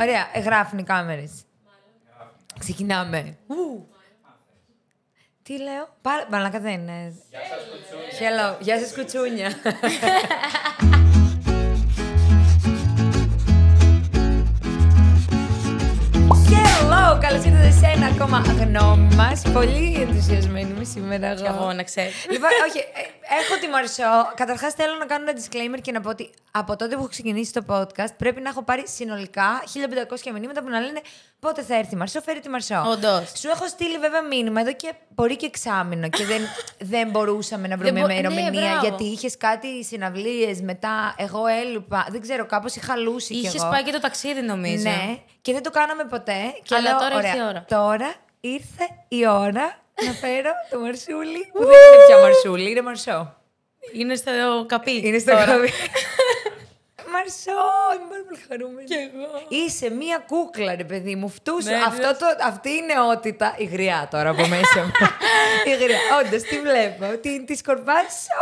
Ωραία, γράφουν οι κάμερες. Ξεκινάμε. Τι λέω, Μαλάκα δεν είναι. Γεια σας, κουτσούνια. Hello, καλώς ήρθατε σε ένα ακόμα γνώμη μας. Πολύ ενθουσιασμένη είμαι σήμερα εγώ. Και εγώ, να ξέρω. Λοιπόν, όχι, ε, Έχω τη Μαρσό. Καταρχάς, θέλω να κάνω ένα disclaimer και να πω ότι από τότε που έχω ξεκινήσει το podcast πρέπει να έχω πάρει συνολικά 1500 μηνύματα που να λένε πότε θα έρθει η Μαρσό, φέρει τη Μαρσό. Όντως. Σου έχω στείλει βέβαια μήνυμα εδώ και μπορεί και εξάμεινο και δεν, δεν μπορούσαμε να βρούμε ημερομηνία ναι, γιατί είχες κάτι συναυλίες μετά. Εγώ έλειπα. Δεν ξέρω, κάπως είχα λούσει. Είχε πάει και το ταξίδι νομίζω. Ναι, και δεν το κάναμε ποτέ. Και Αλλά Τώρα ήρθε η ώρα να φέρω το μαρσούλι. Που δεν είναι πια μαρσούλι, είναι μαρσό. Είναι στο καπί. Είναι στο καπί. Μαρσό, είμαι πάρα πολύ χαρούμενη. Και εγώ. Είσαι μία κούκλα, ρε παιδί μου. Φτούσε. Ναι, ναι, Αυτό το, αυτή η νεότητα. Η γριά τώρα από μέσα μου. η γριά. Όντως, τη βλέπω. Τη, τη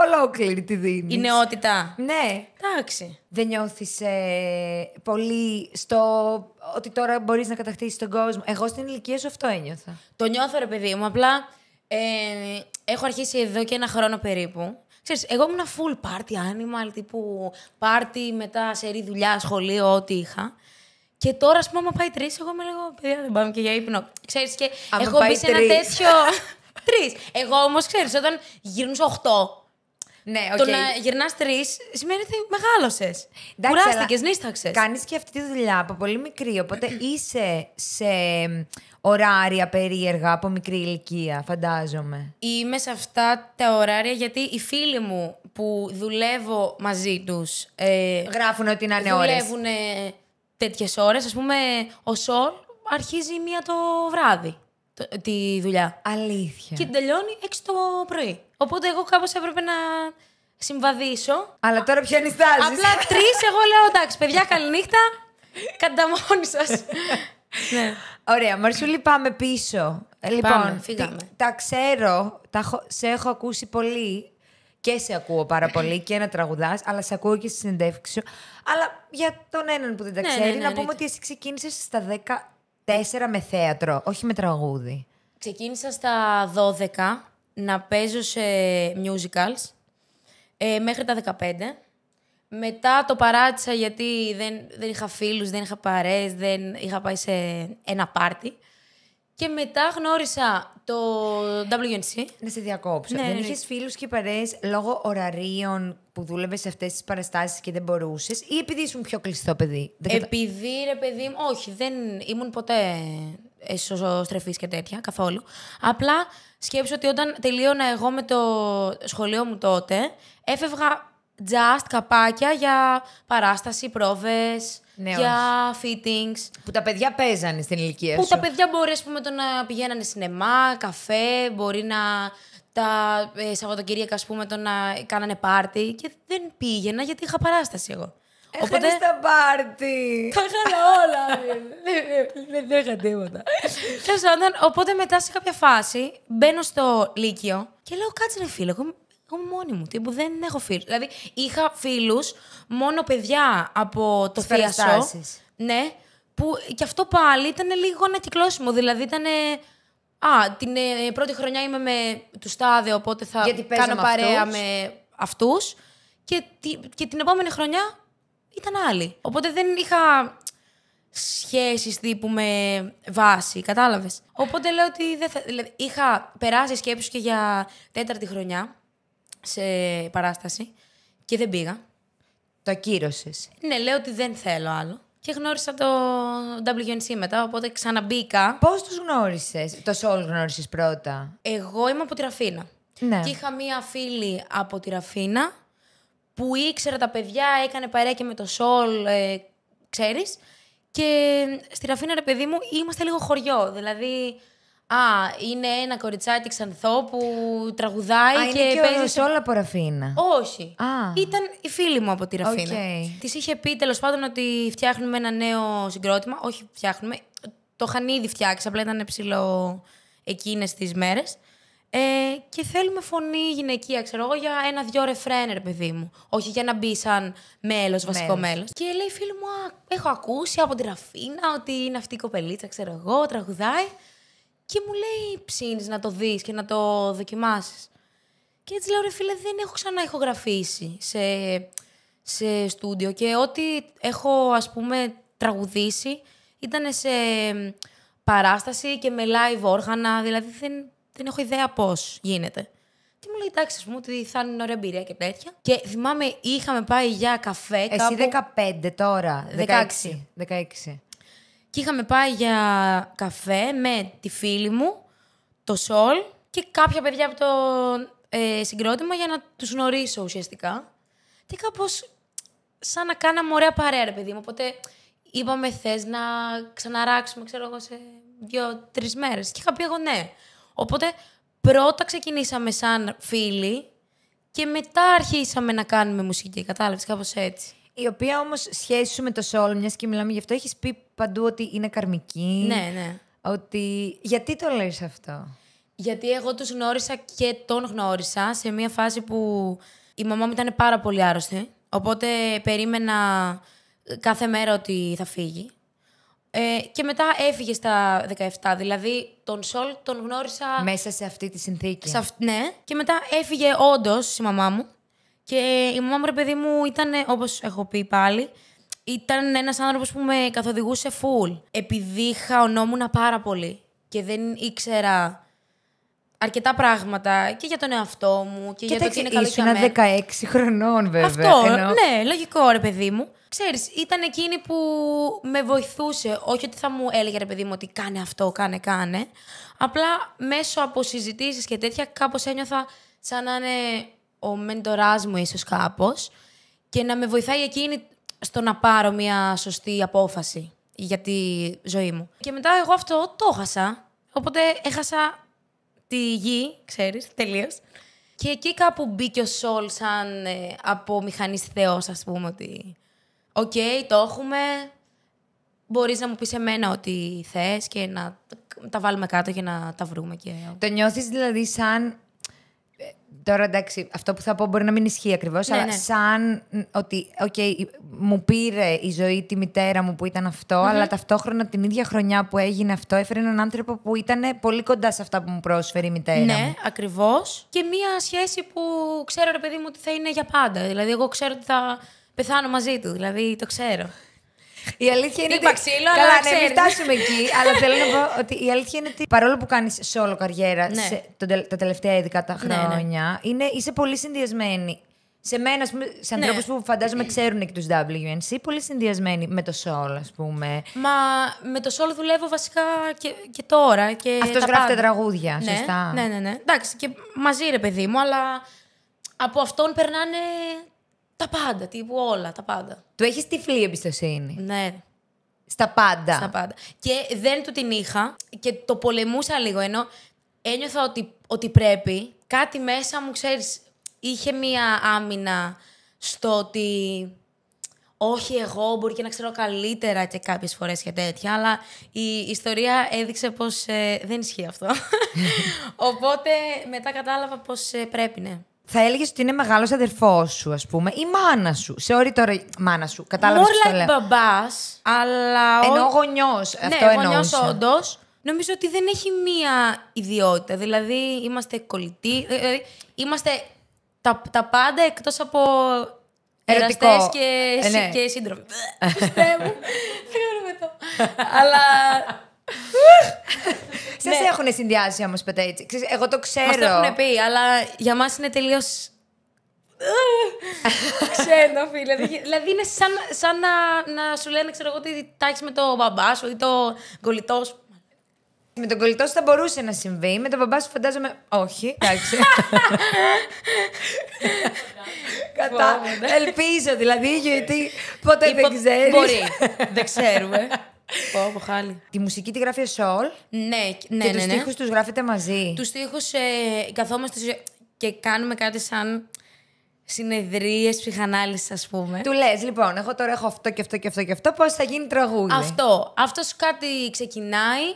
ολόκληρη τη δίνεις. Η νεότητα. Ναι. Εντάξει. Δεν νιώθεις ε, πολύ στο ότι τώρα μπορείς να κατακτήσεις τον κόσμο. Εγώ στην ηλικία σου αυτό ένιωθα. Το νιώθω, ρε παιδί μου. Απλά ε, έχω αρχίσει εδώ και ένα χρόνο περίπου Ξέρεις, εγώ ήμουν full party animal, τύπου party μετά σε δουλειά, σχολείο, ό,τι είχα. Και τώρα, ας πούμε, άμα πάει τρεις, εγώ με λέγω παιδιά, δεν πάμε και για ύπνο. Ξέρεις και. έχω μπει σε ένα τέτοιο. τρεις. Εγώ όμως, ξέρεις, όταν γυρνούσα 8, ναι, το να γυρνάς τρεις σημαίνει ότι μεγάλωσες. Κουράστηκε, νύσταξε. Κάνεις και αυτή τη δουλειά από πολύ μικρή. Οπότε είσαι σε ωράρια περίεργα από μικρή ηλικία, φαντάζομαι. Είμαι σε αυτά τα ωράρια γιατί οι φίλοι μου που δουλεύω μαζί τους. Ε, Γράφουν ότι είναι ανεώρε. Δουλεύουν τέτοιες ώρες. Ας πούμε, ο Σολ αρχίζει μία το βράδυ τη δουλειά. Αλήθεια. Και τελειώνει 6 το πρωί. Οπότε εγώ κάπως έπρεπε να συμβαδίσω. Αλλά τώρα πια Απλά τρεις, εγώ λέω εντάξει, παιδιά, καληνύχτα. Κατά μόνοι σας. ναι. Ωραία, Μαρσούλη, πάμε πίσω. Ε, λοιπόν, φύγαμε. τα ξέρω, τα, σε έχω ακούσει πολύ και σε ακούω πάρα πολύ και να τραγουδάς, αλλά σε ακούω και στη συνεντεύξη σου. Αλλά για τον έναν που δεν τα ναι, ναι ξέρει, ναι, ναι, να πούμε ναι. ότι εσύ ξεκίνησες στα 14 με θέατρο, όχι με τραγούδι. Ξεκίνησα στα 12 να παίζω σε musicals ε, μέχρι τα 15. Μετά το παράτησα γιατί δεν, δεν είχα φίλους, δεν είχα παρέες, δεν είχα πάει σε ένα πάρτι. Και μετά γνώρισα το WNC. Να σε διακόψω. Ναι, δεν ναι. είχες φίλους και παρέες λόγω ωραρίων που δούλευες σε αυτές τις παραστάσεις και δεν μπορούσες ή επειδή ήσουν πιο κλειστό παιδί. επειδή ρε παιδί μου, όχι, δεν ήμουν ποτέ εσωστρεφή και τέτοια καθόλου. Απλά Σκέψω ότι όταν τελείωνα εγώ με το σχολείο μου τότε, έφευγα just καπάκια για παράσταση, πρόβες ναι, για fittings. Που τα παιδιά παίζανε στην ηλικία που σου. Που τα παιδιά μπορεί ας πούμε, το να πηγαίνανε σινεμά, καφέ, μπορεί να τα ε, Σαββατοκύριακα πούμε, το να κάνανε πάρτι. Και δεν πήγαινα γιατί είχα παράσταση εγώ. Έχανε στα πάρτι. Τα όλα. Δεν είχα τίποτα. Τέλος οπότε μετά σε κάποια φάση μπαίνω στο Λύκειο και λέω κάτσε ρε φίλε, εγώ μόνη μου, τύπου δεν έχω φίλους. Δηλαδή, είχα φίλους, μόνο παιδιά από το θείασο. Ναι, που και αυτό πάλι ήταν λίγο ανακυκλώσιμο. Δηλαδή, ήταν. Α, την ε, πρώτη χρονιά είμαι με τους Στάδε, οπότε θα κάνω παρέα με αυτούς. και την επόμενη χρονιά ήταν άλλη. Οπότε δεν είχα σχέσεις τύπου με βάση, κατάλαβες. Οπότε λέω ότι δεν θα... Δηλαδή, είχα περάσει σκέψεις και για τέταρτη χρονιά σε παράσταση και δεν πήγα. Το ακύρωσες. Ναι, λέω ότι δεν θέλω άλλο. Και γνώρισα το WNC μετά, οπότε ξαναμπήκα. Πώς τους γνώρισες, το Soul γνώρισες πρώτα. Εγώ είμαι από τη Ραφίνα. Ναι. Και είχα μία φίλη από τη Ραφίνα που ήξερα τα παιδιά, έκανε παρέα και με το Σολ, ε, ξέρεις. Και στη Ραφίνα, ρε παιδί μου, είμαστε λίγο χωριό. Δηλαδή, α, είναι ένα κοριτσάκι ξανθό που τραγουδάει α, και, και παίζει. όλα από Ραφίνα. Όχι. Ήταν η φίλη μου από τη Ραφίνα. Okay. Της είχε πει τέλος πάντων ότι φτιάχνουμε ένα νέο συγκρότημα. Όχι, φτιάχνουμε. Το είχαν ήδη φτιάξει, απλά ήταν ψηλό εκείνες τις μέρες. Ε, και θέλουμε φωνή γυναικεία, ξέρω εγώ, για ένα-δυο ρεφρένερ, παιδί μου. Όχι για να μπει σαν μέλος, βασικό μέλος. Και λέει φίλη μου, α, έχω ακούσει από τη Ραφίνα ότι είναι αυτή η κοπελίτσα, ξέρω εγώ, τραγουδάει. Και μου λέει, ψήνεις να το δεις και να το δοκιμάσεις. Και έτσι λέω, ρε φίλε, δεν έχω ξανά ηχογραφήσει σε, σε στούντιο. Και ό,τι έχω, ας πούμε, τραγουδήσει ήταν σε παράσταση και με live όργανα. Δηλαδή δεν, δεν έχω ιδέα πώς γίνεται. Τι μου λέει, εντάξει, πούμε ότι θα είναι ωραία εμπειρία και τέτοια. Και θυμάμαι, είχαμε πάει για καφέ. Εσύ κάπου... 15 τώρα. 16. 16. Και είχαμε πάει για καφέ με τη φίλη μου, το Σολ και κάποια παιδιά από το ε, συγκρότημα για να τους γνωρίσω ουσιαστικά. Και κάπως σαν να κάναμε ωραία παρέα, ρε παιδί μου. Οπότε είπαμε, θες να ξαναράξουμε, ξέρω εγώ, σε δύο-τρει μέρες. Και είχα πει εγώ ναι. Οπότε πρώτα ξεκινήσαμε σαν φίλοι και μετά αρχίσαμε να κάνουμε μουσική. Κατάλαβες κάπως έτσι. Η οποία όμως σχέση σου με το soul, μιας και μιλάμε γι' αυτό, έχεις πει παντού ότι είναι καρμική. Ναι, ναι. Ότι... Γιατί το λες αυτό. Γιατί εγώ τους γνώρισα και τον γνώρισα σε μια φάση που η μαμά μου ήταν πάρα πολύ άρρωστη. Οπότε περίμενα ε, κάθε μέρα ότι θα φύγει. Ε, και μετά έφυγε στα 17. Δηλαδή τον Σολ τον γνώρισα. Μέσα σε αυτή τη συνθήκη. Σε Ναι. Και μετά έφυγε όντως η μαμά μου. Και η μαμά μου, ρε παιδί μου, ήταν, όπως έχω πει πάλι, ήταν ένας άνθρωπος που με καθοδηγούσε full. Επειδή χαονόμουν πάρα πολύ και δεν ήξερα αρκετά πράγματα και για τον εαυτό μου και, για το τι είναι καλό για μένα. 16 χρονών βέβαια. Αυτό, ναι, λογικό ρε παιδί μου. Ξέρεις, ήταν εκείνη που με βοηθούσε, όχι ότι θα μου έλεγε ρε παιδί μου ότι κάνε αυτό, κάνε, κάνε. Απλά μέσω από συζητήσεις και τέτοια κάπως ένιωθα σαν να είναι ο μέντοράς μου ίσως κάπως και να με βοηθάει εκείνη στο να πάρω μια σωστή απόφαση για τη ζωή μου. Και μετά εγώ αυτό το έχασα, οπότε έχασα τη γη, ξέρεις, τελείως. Και εκεί κάπου μπήκε ο Σόλ σαν ε, από μηχανής Θεός, ας πούμε, ότι «Οκ, το έχουμε, μπορείς να μου πεις εμένα ότι θες και να τα βάλουμε κάτω και να τα βρούμε». Και... Το νιώθεις δηλαδή σαν Τώρα εντάξει, αυτό που θα πω μπορεί να μην ισχύει ακριβώς, ναι, αλλά ναι. σαν ότι okay, μου πήρε η ζωή τη μητέρα μου που ήταν αλλά ταυτόχρονα την ίδια χρονιά που έγινε αυτό, έφερε έναν άνθρωπο που ήταν πολύ κοντά σε αυτά που μου πρόσφερε η μητέρα. Ναι, ακριβώς. Και μία σχέση που ξέρω, ρε παιδί μου, ότι θα είναι για πάντα. Δηλαδή, εγώ ξέρω ότι θα πεθάνω μαζί του. Δηλαδή, το ξέρω. Η αλήθεια είναι. ξύλο, ναι, φτάσουμε εκεί. αλλά θέλω να πω ότι η αλήθεια είναι ότι παρόλο που κάνεις σόλο καριέρα ναι. τα τελευταία ειδικά τα ναι, χρόνια, είσαι πολύ συνδυασμένη. Σε μένα, ας πούμε, σε ανθρώπους που φαντάζομαι ξέρουν και τους WNC, πολύ συνδυασμένοι με το Σόλ, ας πούμε. Μα με το σόλ δουλεύω βασικά και, και τώρα. Και Αυτός γράφεται πάντα. τραγούδια, σωστά. Ναι, ναι, ναι. Εντάξει, και μαζί ρε παιδί μου, αλλά από αυτόν περνάνε τα πάντα, τύπου όλα, τα πάντα. Του έχεις τυφλή εμπιστοσύνη. Ναι. Στα πάντα. Στα πάντα. Και δεν του την είχα και το πολεμούσα λίγο. Ενώ ένιωθα ότι, ότι πρέπει. Κάτι μέσα μου, ξέρεις, είχε μία άμυνα στο ότι. Όχι εγώ, μπορεί και να ξέρω καλύτερα και κάποιες φορές και τέτοια, αλλά η ιστορία έδειξε πως ε, δεν ισχύει αυτό. Οπότε μετά κατάλαβα πως ε, πρέπει, ναι θα έλεγες ότι είναι μεγάλος αδερφός σου, ας πούμε, ή μάνα σου. Σε όρη τώρα μάνα σου. Κατάλαβες τι like μπαμπάς. Αλλά. Ενώ γονιός. Ναι, αυτό εννοώ. όντως. Νομίζω ότι δεν έχει μία ιδιότητα. Δηλαδή, είμαστε κολλητοί. Δηλαδή, είμαστε τα, τα πάντα εκτός από. Ερωτικό. και, ε, ναι. και σύντροφοι. ξέρω το. το. Αλλά έχουν συνδυάσει όμως ποτέ έτσι. Εγώ το ξέρω. Μας το έχουν πει, αλλά για μας είναι τελείως. Ξένο, φίλε. δηλαδή είναι σαν, να, σου λένε, ξέρω εγώ, ότι τα με το μπαμπά σου ή το κολλητό σου. Με τον κολλητό θα μπορούσε να συμβεί. Με τον μπαμπά σου φαντάζομαι. Όχι, εντάξει. Κατά. Ναι. Ελπίζω δηλαδή, γιατί ποτέ δεν ξέρεις. Μπορεί. δεν ξέρουμε. Πω, πω χάλι. Τη μουσική τη γράφει Σόλ. Ναι, ναι, και ναι. Τους τους ναι. τους γράφετε μαζί. Τους στίχους ε, καθόμαστε και κάνουμε κάτι σαν συνεδρίες ψυχανάλυσης, ας πούμε. Του λες, λοιπόν, εγώ τώρα έχω αυτό και αυτό και αυτό και αυτό. Πώς θα γίνει τραγούδι. Αυτό. Αυτό κάτι ξεκινάει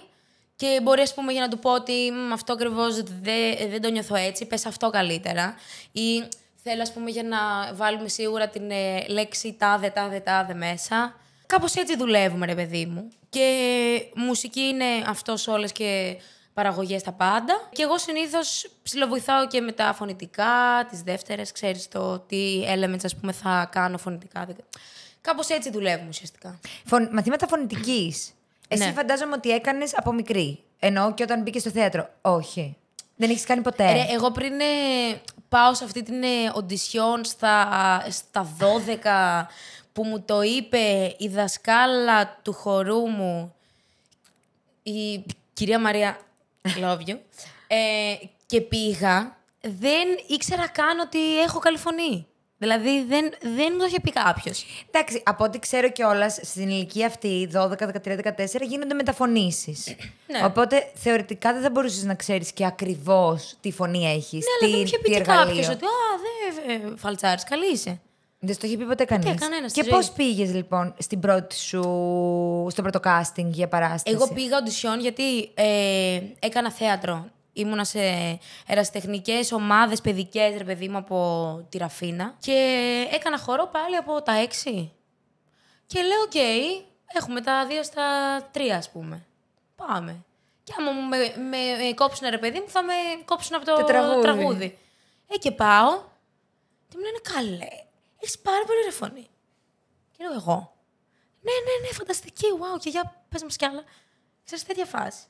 και μπορεί, ας πούμε, για να του πω ότι αυτό ακριβώς δεν, δεν το νιώθω έτσι. Πες αυτό καλύτερα. Ή θέλω, ας πούμε, για να βάλουμε σίγουρα την ε, λέξη τάδε, τάδε, τάδε μέσα. Κάπως έτσι δουλεύουμε, ρε παιδί μου. Και μουσική είναι αυτός όλες και παραγωγές τα πάντα. Και εγώ συνήθως ψιλοβουηθάω και με τα φωνητικά, τις δεύτερες, ξέρεις το τι elements ας πούμε, θα κάνω φωνητικά. Κάπως έτσι δουλεύουμε ουσιαστικά. Φων... Μαθήματα φωνητικής. Ναι. Εσύ φαντάζομαι ότι έκανες από μικρή. Ενώ και όταν μπήκες στο θέατρο. Όχι. Δεν έχεις κάνει ποτέ. εγώ πριν ε, πάω σε αυτή την ε, στα 12 που μου το είπε η δασκάλα του χορού μου, η κυρία Μαρία Λόβιου, ε, και πήγα, δεν ήξερα καν ότι έχω καλή φωνή. Δηλαδή δεν, δεν μου το είχε πει κάποιος. Εντάξει, από ό,τι ξέρω κιόλας, στην ηλικία αυτή, 12, 13, 14, γίνονται μεταφωνήσεις. Ναι. Οπότε θεωρητικά δεν θα μπορούσες να ξέρεις και ακριβώς τι φωνή έχεις. Ναι, τι, αλλά δεν μου είχε πει κάποιος ότι. Α, δεν ε, φαλτσάρει, καλή είσαι. Δεν στο είχε πει ποτέ κανείς. Και πώς πήγες λοιπόν στην πρώτη σου, στο πρώτο casting για παράσταση. Εγώ πήγα οντισιόν γιατί ε, έκανα θέατρο. Ήμουνα σε ερασιτεχνικές ομάδες παιδικές, ρε παιδί μου, από τη Ραφίνα. Και έκανα χώρο πάλι από τα έξι. Και λέω: Οκ, okay, έχουμε τα δύο στα τρία, ας πούμε. Πάμε. Και άμα με, με, με κόψουν, ρε παιδί μου, θα με κόψουν από το, τραγούδι. Ε, και πάω. Τι μου λένε: Καλέ, έχεις πάρα πολύ ωραία φωνή. Και λέω εγώ. Ναι, ναι, ναι, φανταστική. Wow, και για πες μας κι άλλα. Ξέρεις τέτοια φάση.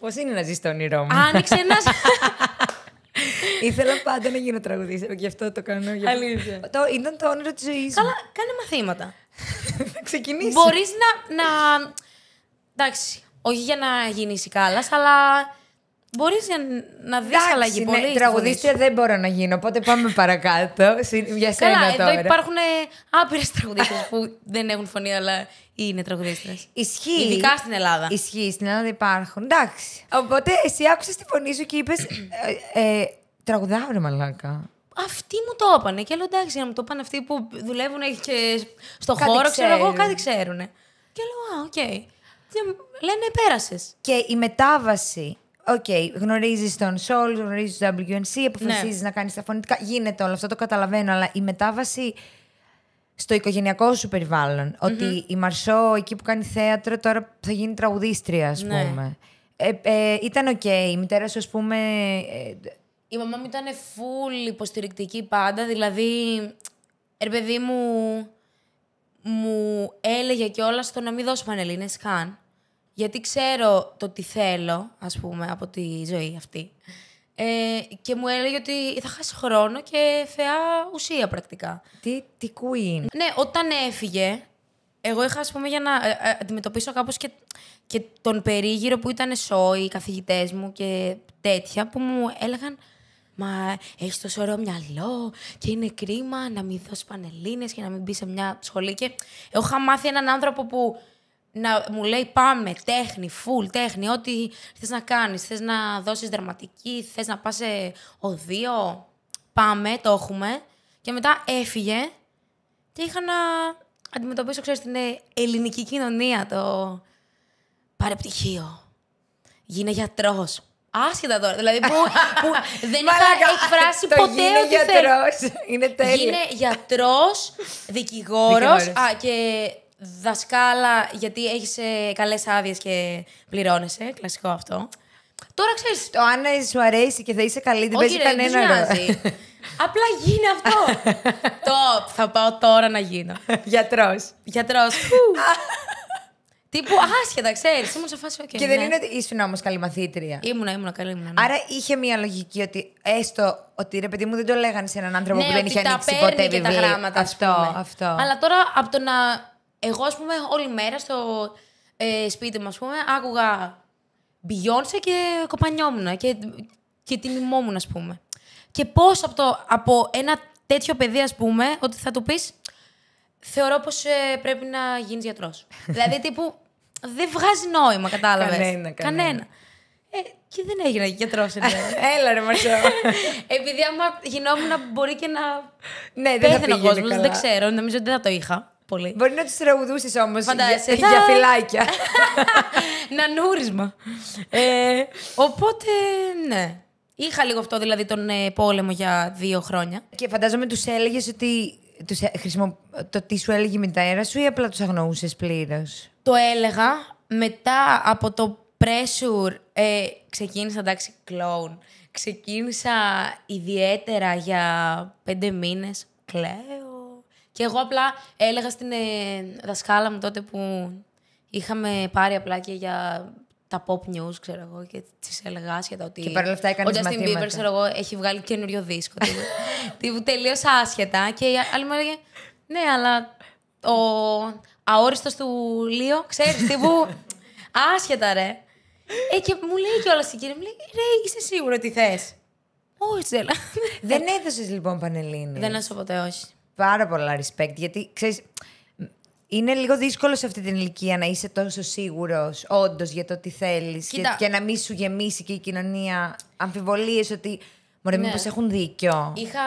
Πώς είναι να ζεις το όνειρό μου. Άνοιξε ένας. Ήθελα πάντα να γίνω τραγουδίστρια, γι' αυτό το κάνω. Αλήθεια. Το, ήταν το όνειρο της ζωής. Καλά, κάνε μαθήματα. Θα ξεκινήσεις. Μπορείς να, Εντάξει, όχι για να γίνεις η αλλά Μπορείς να δεις αλλαγή ναι, πολύ. τραγουδίστρια δεν μπορώ να γίνω, οπότε πάμε παρακάτω. για σένα Καλά, τώρα. Εδώ υπάρχουν ε, άπειρες τραγουδίστρες που δεν έχουν φωνή, αλλά είναι τραγουδίστρες. Ισχύει. Ειδικά στην Ελλάδα. Ισχύει, στην Ελλάδα υπάρχουν. Εντάξει. Οπότε εσύ άκουσες τη φωνή σου και είπες. Ε, ε, τραγουδάω, ρε μαλάκα. Αυτοί μου το έπανε. Και λέω εντάξει, να μου το έπανε αυτοί που δουλεύουν και στον χώρο, ξέρω εγώ, κάτι ξέρουν. Και λέω, Α, οκ. Okay. Λένε, πέρασες. Και η μετάβαση Οκ, okay, γνωρίζεις τον Σόλ, γνωρίζεις το WNC, αποφασίζεις ναι. να κάνεις τα φωνητικά. Γίνεται όλο αυτό, το καταλαβαίνω, αλλά η μετάβαση στο οικογενειακό σου περιβαλλον Ότι η Μαρσό, εκεί που κάνει θέατρο, τώρα θα γίνει τραγουδίστρια, ας ναι. πούμε. Ε, ε, ήταν οκ. Okay. Η μητέρα σου, ας πούμε. Ε, η μαμά μου ήταν full υποστηρικτική πάντα. Δηλαδή, ρε μου, μου έλεγε κιόλας το να μην δώσω πανελίνε καν γιατί ξέρω το τι θέλω, ας πούμε, από τη ζωή αυτή. Ε, και μου έλεγε ότι θα χάσει χρόνο και θεά ουσία πρακτικά. Τι, τι queen. Ναι, όταν έφυγε, εγώ είχα, ας πούμε, για να ε, ε, αντιμετωπίσω κάπως και, και τον περίγυρο που ήταν σόι, οι καθηγητές μου και τέτοια, που μου έλεγαν Μα έχεις τόσο ωραίο μυαλό και είναι κρίμα να μην δώσεις πανελίνε και να μην μπεις σε μια σχολή. Και εγώ μάθει έναν άνθρωπο που να μου λέει πάμε, τέχνη, φουλ τέχνη, ό,τι θες να κάνεις, θες να δώσεις δραματική, θες να πας σε οδείο, πάμε, το έχουμε. Και μετά έφυγε και είχα να αντιμετωπίσω, ξέρεις, την ε, ελληνική κοινωνία, το πάρε πτυχίο, γίνε γιατρός, Άσχετα τώρα. Δηλαδή που, που δεν είχα εκφράσει ποτέ είναι γίνε γιατρός. Είναι τέλειο. Είναι γιατρός, δικηγόρος α, και δασκάλα γιατί έχεις ε, καλές άδειες και πληρώνεσαι. Κλασικό αυτό. Τώρα ξέρεις. Το αν σου αρέσει και θα είσαι καλή, δεν παίζει κανένα ρόλο. Απλά γίνει αυτό. το θα πάω τώρα να γίνω. Γιατρός. Γιατρός. Τύπου άσχετα, ξέρεις. Ήμουν σε φάση, okay, Και δεν ναι. είναι ότι ήσουν όμως καλή μαθήτρια. Ήμουνα, ήμουνα καλή. Ήμουνα, ναι. Άρα είχε μία λογική ότι έστω ότι ρε παιδί μου δεν το λέγανε σε έναν άνθρωπο ναι, που δεν είχε ανοίξει ποτέ βιβλία. Αυτό, αυτό. Αλλά τώρα από το να εγώ, ας πούμε, όλη μέρα στο ε, σπίτι μου, πούμε, άκουγα Beyoncé και κοπανιόμουν και, και την ας πούμε. Και πώς από, από ένα τέτοιο παιδί, ας πούμε, ότι θα του πεις. Θεωρώ πως ε, πρέπει να γίνεις γιατρός. δηλαδή, τύπου. Δεν βγάζει νόημα, κατάλαβες. κανένα, κανένα. Ε, και δεν έγινε γιατρός ε, δηλαδή. Έλα ρε Μαρσό. Επειδή άμα γινόμουν μπορεί και να. Ναι, δεν θα ο κόσμος. Δεν ξέρω, νομίζω ότι δεν θα το είχα πολύ. Μπορεί να τους τραγουδούσε όμως για, για φυλάκια. να νούρισμα. ε, οπότε, ναι. Είχα λίγο αυτό, δηλαδή τον ε, πόλεμο για δύο χρόνια. Και φαντάζομαι τους έλεγες ότι. Τους, ε, χρησιμο... Το τι σου έλεγε η μητέρα σου ή απλά τους αγνοούσες πλήρως. Το έλεγα μετά από το pressure. Ε, ξεκίνησα, εντάξει, κλόουν. Ξεκίνησα ιδιαίτερα για πέντε μήνες. Κλαίω και εγώ απλά έλεγα στην ε, δασκάλα μου τότε που είχαμε πάρει απλά και για τα pop news, ξέρω εγώ, και τη έλεγα άσχετα ότι. Και παρόλα αυτά έκανες Bieber, ξέρω εγώ, έχει βγάλει καινούριο δίσκο. Τι τελείωσε άσχετα. Και η άλλη μου έλεγε, Ναι, αλλά ο αόριστος του Λίο, ξέρεις τι που. Άσχετα, ρε. Ε, και μου λέει κιόλας η κυρία μου, λέει, Ρε, είσαι σίγουρο τι θες. Όχι, Δεν έδωσες λοιπόν πανελίνη. Δεν έδωσα ποτέ, όχι πάρα πολλά respect, γιατί ξέρεις, είναι λίγο δύσκολο σε αυτή την ηλικία να είσαι τόσο σίγουρος όντως για το τι θέλεις και, να μην σου γεμίσει και η κοινωνία αμφιβολίες ότι. Μωρέ, ναι. μήπως έχουν δίκιο. Είχα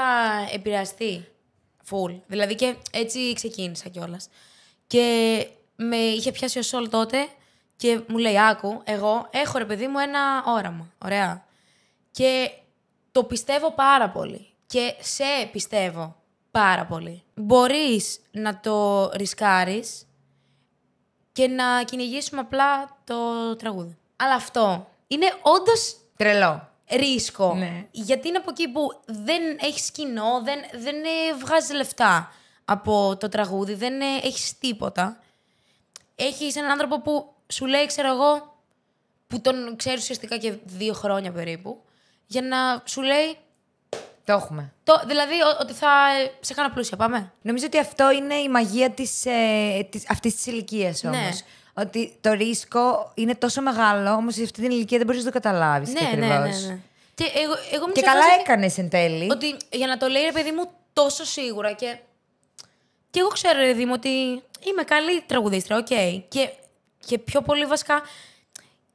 επηρεαστεί. Φουλ. Δηλαδή και έτσι ξεκίνησα κιόλας. Και με είχε πιάσει ο Σολ τότε και μου λέει: Άκου, εγώ έχω ρε παιδί μου ένα όραμα. Ωραία. Και το πιστεύω πάρα πολύ. Και σε πιστεύω πάρα πολύ. Μπορείς να το ρισκάρεις και να κυνηγήσουμε απλά το τραγούδι. Αλλά αυτό είναι όντως τρελό. Ρίσκο. Ναι. Γιατί είναι από εκεί που δεν έχεις κοινό, δεν, δεν ε, βγάζεις λεφτά από το τραγούδι, δεν ε, έχεις τίποτα. Έχεις έναν άνθρωπο που σου λέει, ξέρω εγώ, που τον ξέρεις ουσιαστικά και δύο χρόνια περίπου, για να σου λέει το Το, δηλαδή ότι θα σε κάνω πλούσια. Πάμε. Νομίζω ότι αυτό είναι η μαγεία της, ε, της, αυτής της ηλικίας ναι. όμως. Ότι το ρίσκο είναι τόσο μεγάλο, όμως σε αυτή την ηλικία δεν μπορείς να το καταλάβεις. Ναι, και ναι, ναι, ναι, ναι, Και, εγώ, εγώ και καλά έκανες εν τέλει. Ότι για να το λέει ρε παιδί μου τόσο σίγουρα και... Και εγώ ξέρω, ρε δήμο ότι είμαι καλή τραγουδίστρα, οκ. Και, και πιο πολύ βασικά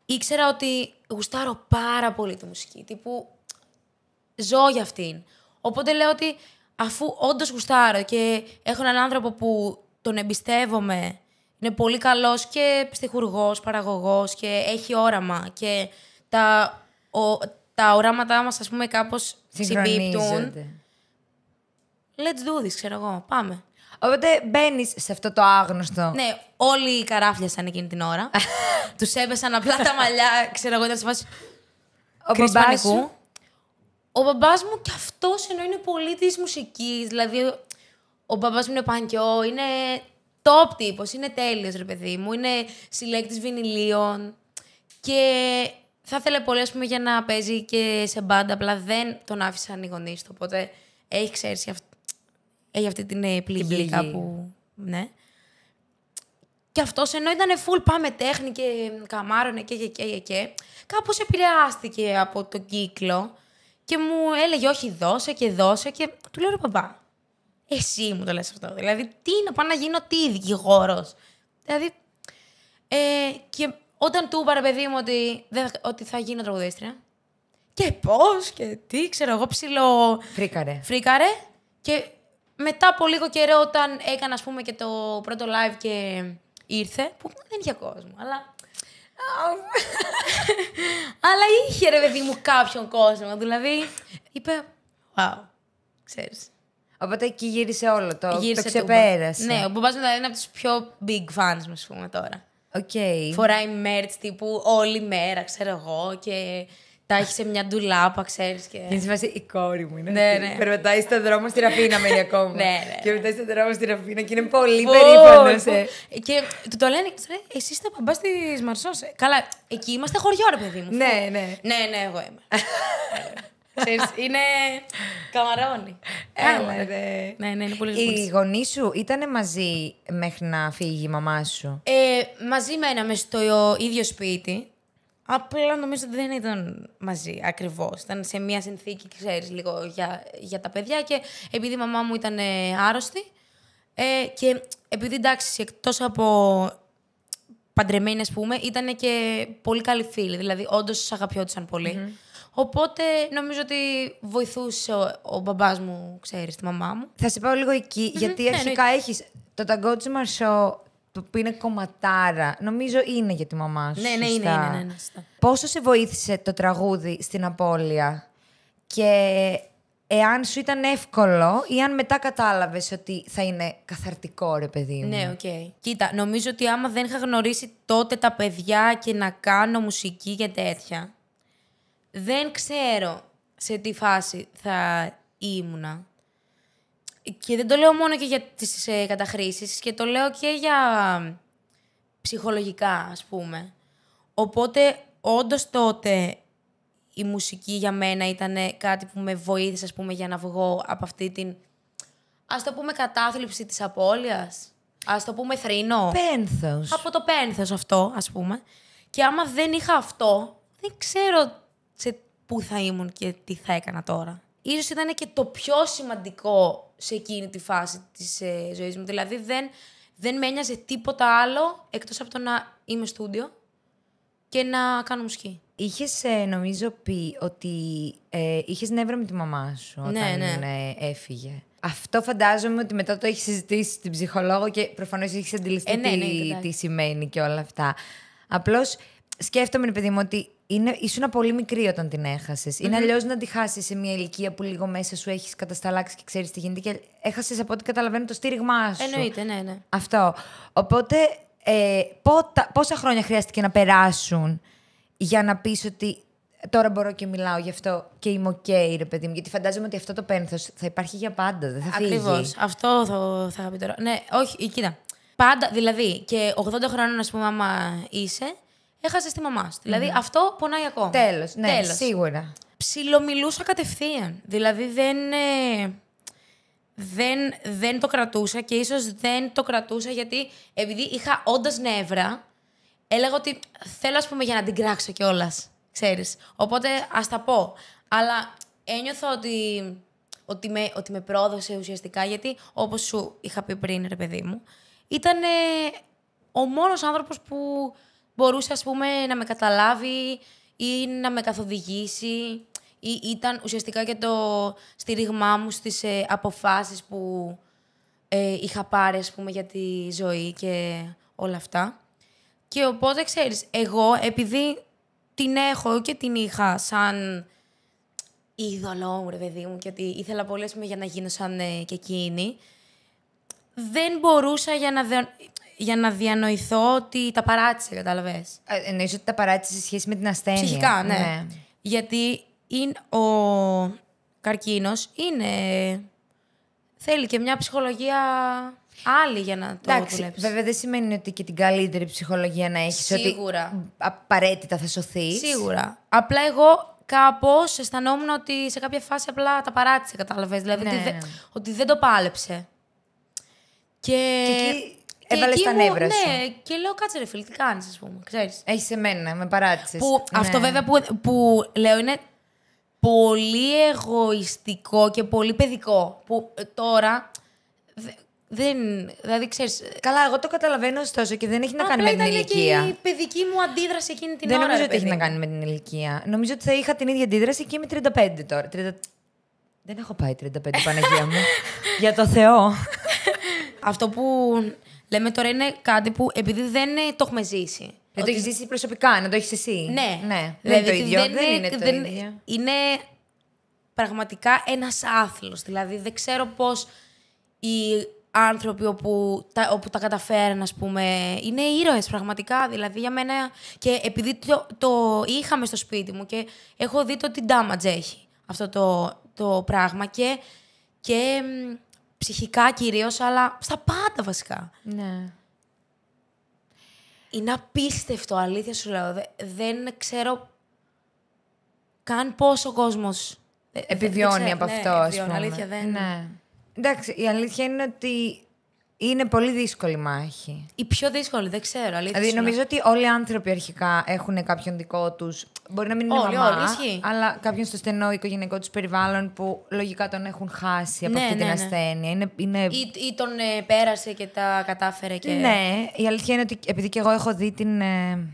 ήξερα ότι γουστάρω πάρα πολύ τη μουσική ζω για αυτήν. Οπότε λέω ότι αφού όντως γουστάρω και έχω έναν άνθρωπο που τον εμπιστεύομαι, είναι πολύ καλός και ψυχουργός, παραγωγός και έχει όραμα. Και τα, ο, τα οράματά μας, ας πούμε, κάπως συμπίπτουν. Let's do this, ξέρω εγώ. Πάμε. Οπότε μπαίνεις σε αυτό το άγνωστο. Ναι, όλοι οι σαν εκείνη την ώρα. τους έπεσαν απλά τα μαλλιά, ξέρω εγώ, ήταν σε φάση. Ο ο μπαμπάς μου κι αυτός ενώ είναι πολύ της μουσικής. Δηλαδή, ο μπαμπάς μου είναι πανκιό, είναι top τύπος, είναι τέλειος ρε παιδί μου. Είναι συλλέκτης βινιλίων. Και θα ήθελε πολύ, πούμε, για να παίζει και σε μπάντα. Απλά δεν τον άφησαν οι γονείς του. Οπότε έχει ξέρεις έχει αυτή την ε, πληγή, κάπου. Ναι. Και αυτός ενώ ήταν full πάμε τέχνη και καμάρωνε και και και και. Κάπως επηρεάστηκε από τον κύκλο. Και μου έλεγε, Όχι, δώσε και δώσε. Και του λέω, ρε παπά, εσύ μου το λες αυτό. Δηλαδή, τι να πάω να γίνω, τι δικηγόρος. Δηλαδή. Ε, και όταν του είπα, παιδί μου, ότι, ότι θα γίνω τραγουδίστρια. Και πώς και τι, ξέρω εγώ, ψηλό. Φρίκαρε. Φρίκαρε. Και μετά από λίγο καιρό, όταν έκανα, ας πούμε, και το πρώτο live και ήρθε, που δεν είχε κόσμο, αλλά Αλλά είχε ρε παιδί μου κάποιον κόσμο. Δηλαδή είπε. Wow. Ξέρεις. Οπότε εκεί γύρισε όλο το. το ξεπέρασε. Ναι, ο Μπομπάζο Μετά δηλαδή από τους πιο big fans μου, ας πούμε τώρα. Okay. Φοράει merch τύπου όλη μέρα, ξέρω εγώ. Και τα έχει σε μια ντουλάπα, ξέρεις. Και... Είναι φάση η κόρη μου. Είναι ναι, ναι. Περπατάει στον δρόμο στη Ραφίνα μένει ακόμα. ναι, ναι. ναι. Και μετά στον δρόμο στη Ραφίνα και είναι πολύ περήφανος. Ε. Και του το λένε, εσύ είστε παμπά της Μαρσός. Ε». Καλά, εκεί είμαστε χωριό, ρε παιδί μου. Ναι, ναι. Ναι, ναι, εγώ είμαι. Ξέρεις, είναι καμαρώνι. Ναι, ναι, είναι πολύ γρήγορα. Οι γονείς σου ήταν μαζί μέχρι να φύγει η μαμά σου. Ε, μαζί μέναμε στο ίδιο σπίτι. Απλά νομίζω ότι δεν ήταν μαζί ακριβώς. Ήταν σε μια συνθήκη, ξέρεις, λίγο για, για τα παιδιά. Και επειδή η μαμά μου ήταν ε, άρρωστη. Ε, και επειδή εντάξει, εκτός από παντρεμένη, ας πούμε, ήταν και πολύ καλή φίλη. Δηλαδή, όντως αγαπιόντουσαν Οπότε νομίζω ότι βοηθούσε ο, ο μπαμπάς μου, ξέρεις, τη μαμά μου. Θα σε πάω λίγο γιατί ναι, αρχικά ναι. έχεις το Ταγκότσι Μαρσό που είναι κομματάρα. Νομίζω είναι για τη μαμά σου. Ναι, ναι, είναι, ναι, ναι, Πόσο σε βοήθησε το τραγούδι στην απώλεια και εάν σου ήταν εύκολο ή αν μετά κατάλαβες ότι θα είναι καθαρτικό, ρε παιδί μου. Ναι, οκ. Κοίτα, νομίζω ότι άμα δεν είχα γνωρίσει τότε τα παιδιά και να κάνω μουσική και τέτοια, δεν ξέρω σε τι φάση θα ήμουνα. Και δεν το λέω μόνο και για τις ε, καταχρήσεις και το λέω και για ψυχολογικά ας πούμε. Οπότε όντως τότε η μουσική για μένα ήταν κάτι που με βοήθησε ας πούμε για να βγω από αυτή την ας το πούμε κατάθλιψη της απώλειας. Ας το πούμε θρηνό. Πένθος. Από το πένθος αυτό ας πούμε. Και άμα δεν είχα αυτό δεν ξέρω σε πού θα ήμουν και τι θα έκανα τώρα ίσως ήταν και το πιο σημαντικό σε εκείνη τη φάση της ε, ζωής μου. Δηλαδή δεν, δεν με ένοιαζε τίποτα άλλο εκτός από το να είμαι στούντιο και να κάνω μουσική. Είχες ε, νομίζω πει ότι ε, είχες νεύρα με τη μαμά σου ναι, όταν ναι, ναι. έφυγε. Αυτό φαντάζομαι ότι μετά το έχεις συζητήσει στην ψυχολόγο και προφανώς έχεις ε, ναι, αντιληφθεί ναι, τι, τι σημαίνει και όλα αυτά. Απλώς σκέφτομαι, παιδί μου, ότι είναι, ήσουν πολύ μικρή όταν την εχασε Είναι αλλιώς να τη χάσεις σε μια ηλικία που λίγο μέσα σου έχεις κατασταλάξει και ξέρεις τι γίνεται. Και έχασες από ό,τι καταλαβαίνω το στήριγμά σου. Εννοείται, ναι, ναι. Αυτό. Οπότε, ε, πόσα χρόνια χρειάστηκε να περάσουν για να πεις ότι τώρα μπορώ και μιλάω γι' αυτό και είμαι οκ, okay, ρε παιδί μου. Γιατί φαντάζομαι ότι αυτό το πένθος θα υπάρχει για πάντα, δεν θα φύγει. Ακριβώς. Αυτό θα, θα πει τώρα. Ναι, όχι, κοίτα. Πάντα, δηλαδή, και 80 χρόνια ας πούμε, άμα είσαι, έχασες τη μαμά δηλαδη mm-hmm. αυτό πονάει ακόμα. Τέλος. Ναι, σίγουρα. Ψιλομιλούσα κατευθείαν. Δηλαδή δεν. Ε, δεν, δεν το κρατούσα και ίσως δεν το κρατούσα γιατί επειδή είχα όντας νεύρα, έλεγα ότι θέλω ας πούμε για να την κράξω κιόλας. ξέρεις. Οπότε ας τα πω. Αλλά ένιωθα ότι, ότι, με, ότι με πρόδωσε ουσιαστικά γιατί όπως σου είχα πει πριν ρε παιδί μου, ήταν ο μόνος άνθρωπος που μπορούσε ας πούμε, να με καταλάβει ή να με καθοδηγήσει. Ή ήταν ουσιαστικά και το στήριγμά μου στις ε, αποφάσεις που ε, είχα πάρει ας πούμε, για τη ζωή και όλα αυτά. Και οπότε, ξέρεις, εγώ επειδή την έχω και την είχα σαν είδωλό μου, ρε παιδί μου, και ήθελα πολύ πούμε, για να γίνω σαν ε, και εκείνη, δεν μπορούσα για να... Δε για να διανοηθώ ότι τα παράτησε, κατάλαβες. Εννοείς ότι τα παράτησε σε σχέση με την ασθένεια. Ψυχικά, ναι. ναι. Γιατί είναι, ο καρκίνος είναι... Θέλει και μια ψυχολογία άλλη για να το Εντάξει, δουλέψει. Βέβαια δεν σημαίνει ότι και την καλύτερη ψυχολογία να έχεις Σίγουρα. Ότι απαραίτητα θα σωθείς. Σίγουρα. Απλά εγώ κάπως αισθανόμουν ότι σε κάποια φάση απλά τα παράτησε, κατάλαβες. Δηλαδή ναι. ότι, ότι δεν το πάλεψε. Και, Έβαλε τα νεύρα ναι, σου. Ναι, και λέω κάτσε ρε φίλε, τι κάνεις, ας πούμε. Ξέρεις. Έχει μένα, με παράτησες. Ναι. Αυτό βέβαια που, που λέω είναι πολύ εγωιστικό και πολύ παιδικό. Που ε, τώρα. δεν. Δηλαδή, ξέρεις, ε, Καλά, εγώ το καταλαβαίνω ωστόσο και δεν έχει να κάνει με την ηλικία. η παιδική μου αντίδραση εκείνη την δεν ώρα. Δεν νομίζω ότι παιδί. έχει να κάνει με την ηλικία. Νομίζω ότι θα είχα την ίδια αντίδραση και είμαι 35 τώρα. 30... Δεν έχω πάει 35 Παναγία μου. Για το Θεό. Αυτό που Λέμε τώρα είναι κάτι που επειδή δεν ε, το έχουμε ζήσει. Δεν το έχεις ζήσει προσωπικά, να το έχεις εσύ. Ναι, ναι. Δηλαδή, δεν είναι το ίδιο. είναι πραγματικά ένας άθλος. Δηλαδή δεν ξέρω πώς οι άνθρωποι όπου τα, όπου τα καταφέρουν, ας πούμε. Είναι ήρωες πραγματικά. Δηλαδή για μένα. Και επειδή το, το είχαμε στο σπίτι μου και έχω δει το τι damage έχει αυτό το, το πράγμα ψυχικά κυρίως, αλλά στα πάντα βασικά. Ναι. Είναι απίστευτο, αλήθεια σου λέω. Δεν ξέρω καν πόσο ο κόσμος... Επιβιώνει από ναι, αυτό, ας πούμε. αλήθεια δεν... Ναι. Εντάξει, η αλήθεια είναι ότι είναι πολύ δύσκολη μάχη. Η πιο δύσκολη, δεν ξέρω. Αλήθεια δηλαδή, νομίζω ότι όλοι οι άνθρωποι αρχικά έχουν κάποιον δικό τους. Μπορεί να μην είναι όλοι, μαμά, όλοι, αλλά κάποιον στο στενό οικογενειακό τους περιβάλλον που λογικά τον έχουν χάσει από ναι, αυτή την ναι, ναι. ασθένεια. Είναι, είναι... Ή, τον ε, πέρασε και τα κατάφερε. Και... Ναι, η αλήθεια είναι ότι επειδή και εγώ έχω δει την, ε,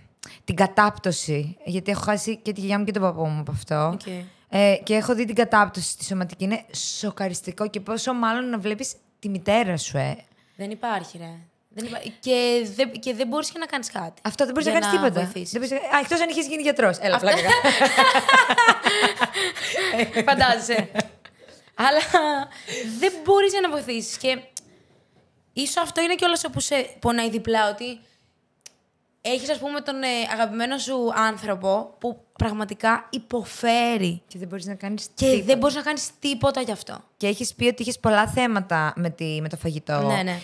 την κατάπτωση, γιατί έχω χάσει και τη γιαγιά μου και τον παππού μου από αυτό. Okay. Ε, και έχω δει την κατάπτωση στη σωματική. Είναι σοκαριστικό και πόσο μάλλον να βλέπεις τη μητέρα σου, ε. Δεν υπάρχει, ρε. Δεν υπά... και, δεν, και δεν μπορείς και να κάνεις κάτι. Αυτό δεν μπορείς να, κάνει τίποτα. Βοηθήσεις. Δεν μπορείς... Α, εκτός αν είχες γίνει γιατρός. Έλα, φλάκα πλάκα. Φαντάζεσαι. Αλλά δεν μπορείς να βοηθήσεις. Και ίσως αυτό είναι κιόλα όπου σε πονάει διπλά, ότι έχεις, ας πούμε, τον ε, αγαπημένο σου άνθρωπο που πραγματικά υποφέρει. Και δεν μπορείς να κάνεις τίποτα. Και δεν μπορείς να κάνεις τίποτα γι' αυτό. Και έχεις πει ότι είχες πολλά θέματα με, τη, με το φαγητό. Ναι, ναι.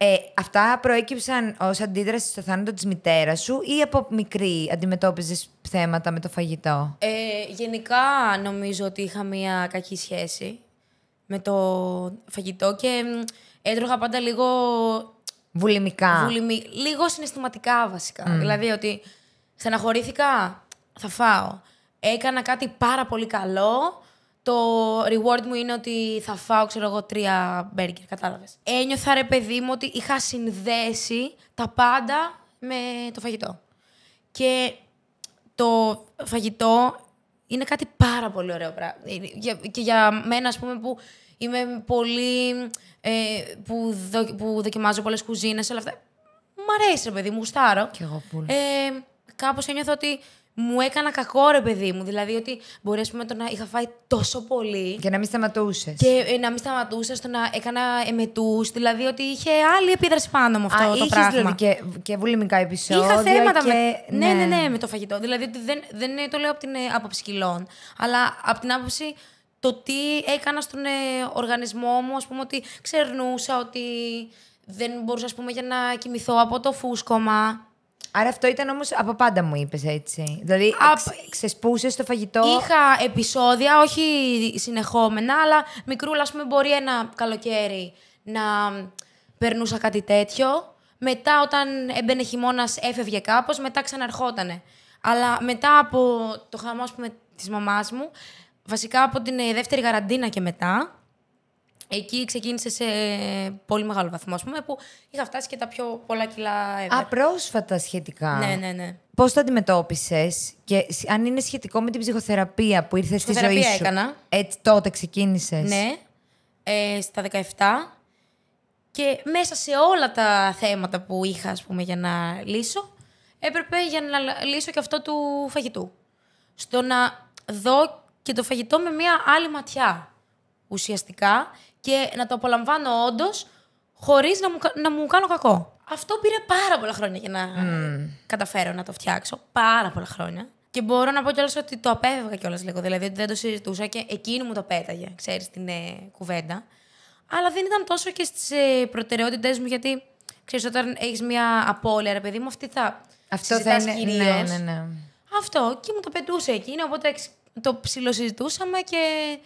Ε, αυτά προέκυψαν ως αντίδραση στο θάνατο της μητέρας σου ή από μικρή αντιμετώπιζες θέματα με το φαγητό. Ε, γενικά νομίζω ότι είχα μια κακή σχέση με το φαγητό και έτρωγα πάντα λίγο. Βουλημικά. Λίγο συναισθηματικά βασικά. Δηλαδή ότι στεναχωρήθηκα, θα φάω. Έκανα κάτι πάρα πολύ καλό. Το reward μου είναι ότι θα φάω, ξέρω εγώ, τρία μπέργκερ, κατάλαβες. Ένιωθα, ρε παιδί μου, ότι είχα συνδέσει τα πάντα με το φαγητό. Και το φαγητό είναι κάτι πάρα πολύ ωραίο πράγμα. Και για μένα, ας πούμε, που είμαι πολύ... Ε, που, δο, που δοκιμάζω πολλές κουζίνες, όλα αυτά. Μ' αρέσει, ρε παιδί μου, γουστάρω. Κι εγώ πολύ. Ε, κάπως ένιωθα ότι μου έκανα κακό, ρε παιδί μου. Δηλαδή ότι μπορεί πούμε, το να είχα φάει τόσο πολύ. Και να μην σταματούσες. Και ε, να μην σταματούσες, το να έκανα εμετού. Δηλαδή ότι είχε άλλη επίδραση πάνω μου αυτό Α, το είχες, πράγμα. Δηλαδή και, και βουλημικά επεισόδια. Είχα θέματα και... με. Ναι. ναι, ναι, ναι με το φαγητό. Δηλαδή ότι δεν, δεν ε, το λέω από την ε, άποψη κιλών, αλλά από την άποψη το τι έκανα στον οργανισμό μου, ας πούμε ότι ξερνούσα, ότι δεν μπορούσα ας πούμε, για να κοιμηθώ από το φούσκωμα. Άρα αυτό ήταν όμως από πάντα μου είπες έτσι. Δηλαδή, Α... ξεσπούσες το φαγητό. Είχα επεισόδια, όχι συνεχόμενα, αλλά μικρούλα, ας πούμε, μπορεί ένα καλοκαίρι να περνούσα κάτι τέτοιο. Μετά, όταν έμπαινε χειμώνας, έφευγε κάπως, μετά ξαναρχότανε. Αλλά μετά από το χαμό, ας πούμε, της μαμάς μου, βασικά από την ε, δεύτερη γαραντίνα και μετά, Εκεί ξεκίνησε σε πολύ μεγάλο βαθμό, ας πούμε, που είχα φτάσει και τα πιο πολλά κιλά ever. Απρόσφατα σχετικά. Ναι, ναι, ναι. Πώς το αντιμετώπισες και αν είναι σχετικό με την ψυχοθεραπεία που ήρθες στη ζωή σου. έκανα. Έτσι τότε ξεκίνησες. Ναι, ε, στα 17. Και μέσα σε όλα τα θέματα που είχα, ας πούμε, για να λύσω, έπρεπε για να λύσω και αυτό του φαγητού. Στο να δω και το φαγητό με μια άλλη ματιά, ουσιαστικά, και να το απολαμβάνω όντως χωρίς να, μου, να μου κάνω κακό. Αυτό πήρε πάρα πολλά χρόνια για να καταφέρω να το φτιάξω. Πάρα πολλά χρόνια. Και μπορώ να πω κιόλας ότι το απέφευγα κιόλας λίγο. Δηλαδή ότι δεν το συζητούσα και εκείνη μου το πέταγε, ξέρεις, την ε, κουβέντα. Αλλά δεν ήταν τόσο και στις ε, προτεραιότητές μου, γιατί ξέρεις, όταν έχεις μια απώλεια, ρε παιδί μου, αυτή θα. Αυτό θα είναι. Ναι, κυρίως. Ναι, ναι, ναι. Αυτό και μου το πετούσε εκείνη, οπότε το ψιλοσυζητούσαμε και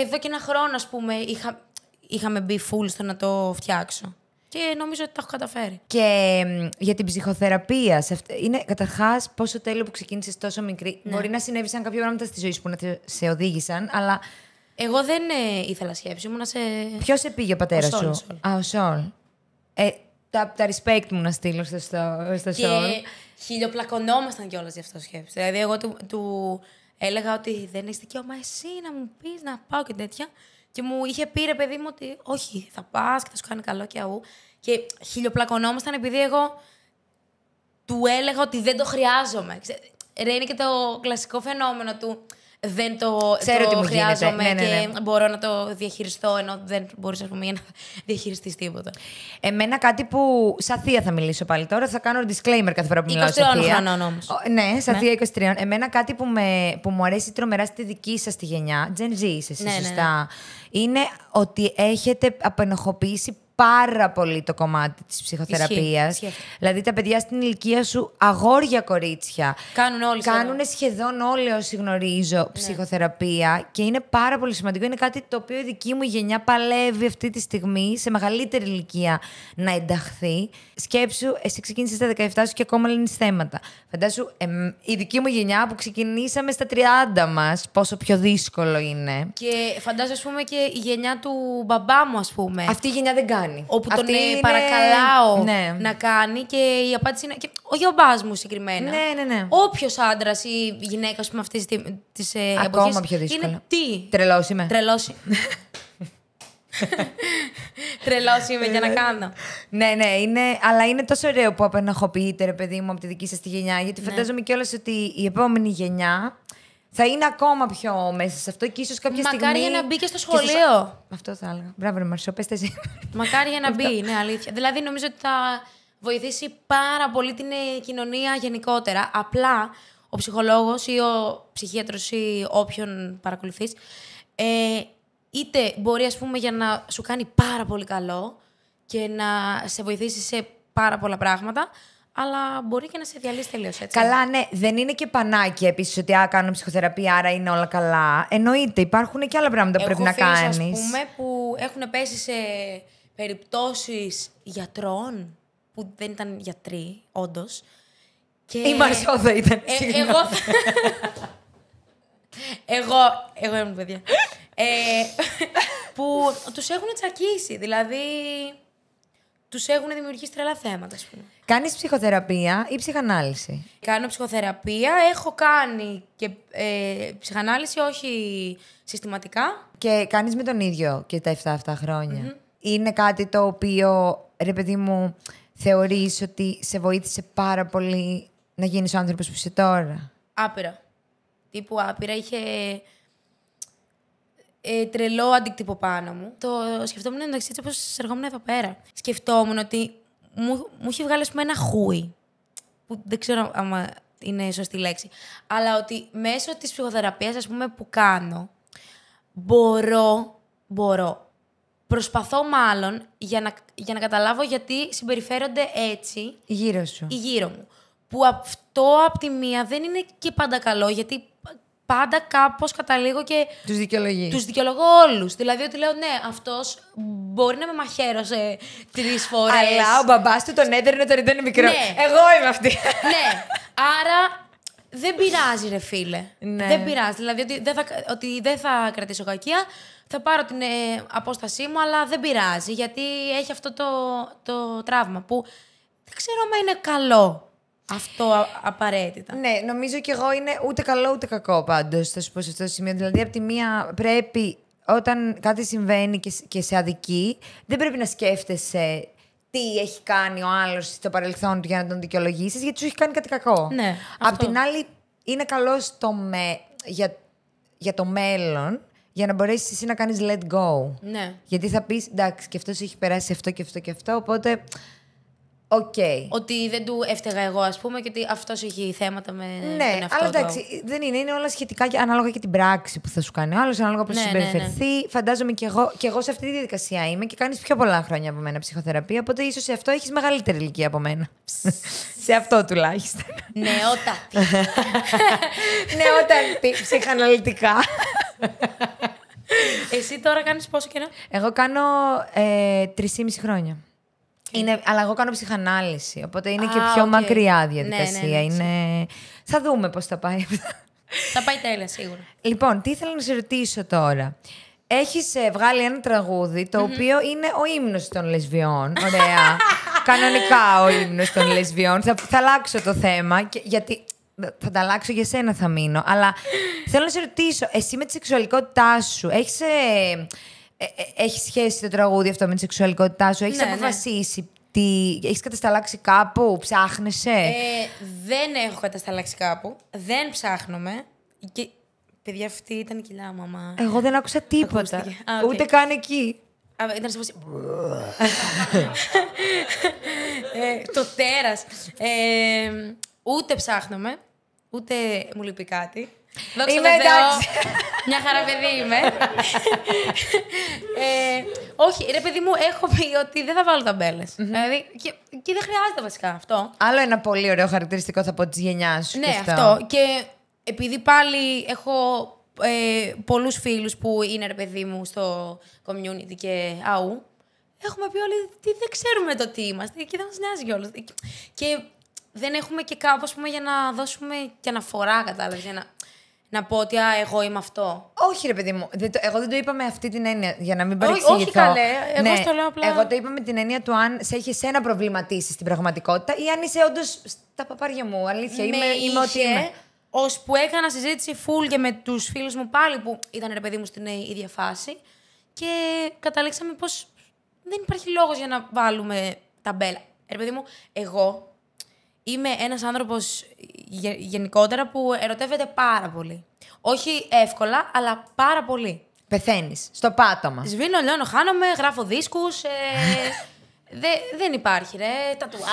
εδώ και ένα χρόνο, ας πούμε, είχα, είχαμε μπει full στο να το φτιάξω. Και νομίζω ότι τα έχω καταφέρει. Και για την ψυχοθεραπεία, σε αυτή, είναι καταρχάς πόσο τέλειο που ξεκίνησες τόσο μικρή. Ναι. Μπορεί να συνέβησαν κάποια πράγματα στη ζωή σου που να σε οδήγησαν, αλλά. Εγώ δεν ε, ήθελα σκέψη, να σε. Ποιος σε πήγε ο πατέρας σου. Α, ο Σόλ. Ε, τα, τα respect μου να στείλω στο, στο, και Χιλιοπλακωνόμασταν κιόλας γι' αυτό σκέψη. Δηλαδή, εγώ του, του έλεγα ότι δεν έχει δικαίωμα εσύ να μου πεις να πάω και τέτοια. Και μου είχε πει ρε παιδί μου ότι όχι, θα πας και θα σου κάνει καλό και αού. Και χιλιοπλακωνόμασταν επειδή εγώ του έλεγα ότι δεν το χρειάζομαι. Ρε, είναι και το κλασικό φαινόμενο του δεν το, Ξέρω το χρειάζομαι ναι, ναι και ναι. μπορώ να το διαχειριστώ ενώ δεν μπορείς ας πούμε, να διαχειριστείς τίποτα. Εμένα κάτι που σαν θεία θα μιλήσω πάλι τώρα, θα κάνω disclaimer κάθε φορά που μιλάω 23 όμως. Ναι, σαθία ναι. 23. Εμένα κάτι που, με, που μου αρέσει τρομερά στη δική σας τη γενιά, Gen Z είσαι εσύ, σωστά, είναι ότι έχετε απενοχοποιήσει πάρα πολύ το κομμάτι της ψυχοθεραπεία. Δηλαδή, τα παιδιά στην ηλικία σου, αγόρια κορίτσια. Κάνουν όλοι Κάνουν σχεδόν όλοι όσοι γνωρίζω ναι. ψυχοθεραπεία και είναι πάρα πολύ σημαντικό. Είναι κάτι το οποίο η δική μου γενιά παλεύει αυτή τη στιγμή σε μεγαλύτερη ηλικία να ενταχθεί. Σκέψου, εσύ ξεκίνησες στα 17 σου και ακόμα λύνεις θέματα. Φαντάσου, η δική μου γενιά που ξεκινήσαμε στα 30 μας, πόσο πιο δύσκολο είναι. Και φαντάζω ας πούμε, και η γενιά του μπαμπά μου, ας πούμε. Αυτή η γενιά δεν κάνει κάνει. Όπου τον παρακαλάω ναι. να κάνει και η απάντηση είναι. Και ο μπα μου συγκεκριμένα. Ναι, ναι, ναι. Όποιος άντρας ή γυναίκα που με αυτή τη. Τις, ε, Ακόμα πιο δύσκολο. Είναι τι. Τρελός είμαι. Τρελός είμαι για να κάνω. ναι, ναι, είναι, αλλά είναι τόσο ωραίο που απενοχοποιείται, ρε παιδί μου, από τη δική σας τη γενιά. Γιατί ναι. φαντάζομαι κιόλας ότι η επόμενη γενιά θα είναι ακόμα πιο μέσα σε αυτό και ίσως κάποια Μακάρι στιγμή. Μακάρι για να μπει και στο σχολείο. Αυτό θα έλεγα. Μπράβο, Μαρσό, πες εσύ. Μακάρι για να μπει, ναι, αλήθεια. Δηλαδή, νομίζω ότι θα βοηθήσει πάρα πολύ την ε, κοινωνία γενικότερα. Απλά ο ψυχολόγος ή ο ψυχίατρος ή όποιον παρακολουθείς, ε, είτε μπορεί, ας πούμε, για να σου κάνει πάρα πολύ καλό και να σε βοηθήσει σε πάρα πολλά πράγματα αλλά μπορεί και να σε διαλύσει τελείως έτσι. Καλά, ναι. Δεν είναι και πανάκι επίσης ότι α, κάνω ψυχοθεραπεία, άρα είναι όλα καλά. Εννοείται, υπάρχουν και άλλα πράγματα που πρέπει να κάνει. Α πούμε, που έχουν πέσει σε περιπτώσεις γιατρών που δεν ήταν γιατροί, όντως. Και... Η Μαρσόδα ήταν. Ε, εγώ. εγώ. Εγώ ήμουν παιδιά. ε, που τους έχουν τσακίσει. Δηλαδή. Τους έχουν δημιουργήσει τρελά θέματα, ας πούμε. Κάνεις ψυχοθεραπεία ή ψυχανάλυση. Κάνω ψυχοθεραπεία. Έχω κάνει και ε, ψυχανάλυση, όχι συστηματικά. Και κάνεις με τον ίδιο και τα 7 αυτά Είναι κάτι το οποίο, ρε παιδί μου, θεωρείς ότι σε βοήθησε πάρα πολύ να γίνεις ο άνθρωπος που είσαι τώρα. Άπειρα. Τύπου άπειρα. Είχε ε, τρελό αντίκτυπο πάνω μου. Το σκεφτόμουν εντάξει έτσι όπως ερχόμουν εδώ πέρα. Σκεφτόμουν ότι μου, μου έχει βγάλει πούμε, ένα χούι. Που δεν ξέρω αν είναι σωστή λέξη. Αλλά ότι μέσω της ψυχοθεραπείας ας πούμε, που κάνω, μπορώ, μπορώ. Προσπαθώ μάλλον για να, για να καταλάβω γιατί συμπεριφέρονται έτσι... Γύρω σου. Ή γύρω μου. Που αυτό από τη μία δεν είναι και πάντα καλό, γιατί πάντα κάπως καταλήγω και. Τους δικαιολογείς. Τους δικαιολογώ όλους. Δηλαδή ότι λέω, ναι, αυτός μπορεί να με μαχαίρωσε τρεις φορές. Αλλά ο μπαμπάς του τον έδερνε όταν ήταν μικρό. Ναι. Εγώ είμαι αυτή. ναι. Άρα δεν πειράζει, ρε φίλε. Ναι. Δεν πειράζει. Δηλαδή ότι δεν θα, ότι δεν θα κρατήσω κακία. Θα πάρω την ε, απόστασή μου, αλλά δεν πειράζει. Γιατί έχει αυτό το, το τραύμα που δεν ξέρω αν είναι καλό. Αυτό απαραίτητα. Ναι, νομίζω κι εγώ είναι ούτε καλό ούτε κακό πάντως. Θα σου πω σε αυτό το σημείο. Δηλαδή, από τη μία πρέπει όταν κάτι συμβαίνει και σε αδικεί, δεν πρέπει να σκέφτεσαι τι έχει κάνει ο άλλος στο παρελθόν του για να τον δικαιολογήσεις, γιατί σου έχει κάνει κάτι κακό. Ναι, Απ' την άλλη, είναι καλό στο με... για... για το μέλλον για να μπορέσεις εσύ να κάνεις let go. Ναι. Γιατί θα πεις, εντάξει, και αυτός έχει περάσει αυτό και αυτό και αυτό, οπότε Okay. Ότι δεν του έφταιγα εγώ, ας πούμε, και ότι αυτός έχει θέματα με ναι, αλλά εντάξει, δεν είναι. Είναι όλα σχετικά και ανάλογα και την πράξη που θα σου κάνει άλλος, ανάλογα πώς ναι, ναι, συμπεριφερθεί. Ναι, Φαντάζομαι και εγώ, και εγώ σε αυτή τη διαδικασία είμαι και κάνεις πιο πολλά χρόνια από μένα ψυχοθεραπεία. Οπότε ίσως σε αυτό έχεις μεγαλύτερη ηλικία από μένα. σε αυτό τουλάχιστον. Νεότατη. Νεότατη ψυχαναλυτικά. Εσύ τώρα κάνεις πόσο καιρό? Εγώ κάνω ε, 3,5 χρόνια. Είναι, αλλά εγώ κάνω ψυχανάλυση, οπότε είναι και πιο μακριά ναι, ναι, διαδικασία. Ναι, είναι... Θα δούμε πώς θα πάει Θα πάει τέλεια, σίγουρα. Λοιπόν, τι ήθελα να σε ρωτήσω τώρα. Έχεις ε, βγάλει ένα τραγούδι το οποίο είναι ο ύμνος των λεσβιών. Ωραία. Κανονικά ο ύμνος των λεσβιών. Θα, θα αλλάξω το θέμα, και, γιατί θα τα αλλάξω για σένα θα μείνω. Αλλά θέλω να σε ρωτήσω, εσύ με τη σεξουαλικότητά σου, έχεις. Ε, ε, ε, έχει σχέση το τραγούδι αυτό με τη σεξουαλικότητά σου. Έχεις ναι, ναι, αποφασίσει ναι. τι. Έχεις κατασταλάξει κάπου, ψάχνεσαι. Ε, δεν έχω κατασταλάξει κάπου. Δεν ψάχνομαι. Και... Παιδιά, αυτή ήταν η κοιλά μαμά. Εγώ δεν άκουσα τίποτα. Ούτε καν εκεί. Α, ήταν σε το τέρας. ούτε ψάχνομαι, ούτε μου λείπει κάτι. Δόξα είμαι Θεό, Μια χαρά παιδί είμαι. Ε, όχι, ρε παιδί μου, έχω πει ότι δεν θα βαλω τα ταμπέλε. Δηλαδή, και, δεν χρειάζεται βασικά αυτό. Άλλο ένα πολύ ωραίο χαρακτηριστικό θα πω της γενιάς σου. Ναι, αυτό. Και επειδή πάλι έχω ε, πολλούς φίλους που είναι ρε παιδί μου στο community και αού, έχουμε πει όλοι ότι δεν ξέρουμε το τι είμαστε και δεν μας νοιάζει Και δεν έχουμε και κάπου, για να δώσουμε και αναφορά, κατάλαβες. να να πω ότι εγώ είμαι αυτό. Όχι, ρε παιδί μου. εγώ δεν το είπα με αυτή την έννοια. Για να μην παρεξηγηθώ. Όχι, όχι καλέ. Εγώ ναι, το λέω απλά. Εγώ το είπα με την έννοια του αν σε έχεις ένα προβληματίσει στην πραγματικότητα ή αν είσαι όντως. στα παπάρια μου. Αλήθεια. Με είμαι, ό,τι είμαι. Ως που έκανα συζήτηση full και με τους φίλους μου πάλι που ήταν ρε παιδί μου στην ε, ίδια φάση. Και καταλήξαμε πως δεν υπάρχει λόγος για να βάλουμε ταμπέλα. Ρε παιδί μου, εγώ είμαι ένας άνθρωπος γενικότερα που ερωτεύεται πάρα πολύ. Όχι εύκολα, αλλά πάρα πολύ. Πεθαίνεις στο πάτωμα. Σβήνω, λιώνω, χάνομαι, γράφω δίσκους. Ε, δεν υπάρχει, ρε. Τατουάζ,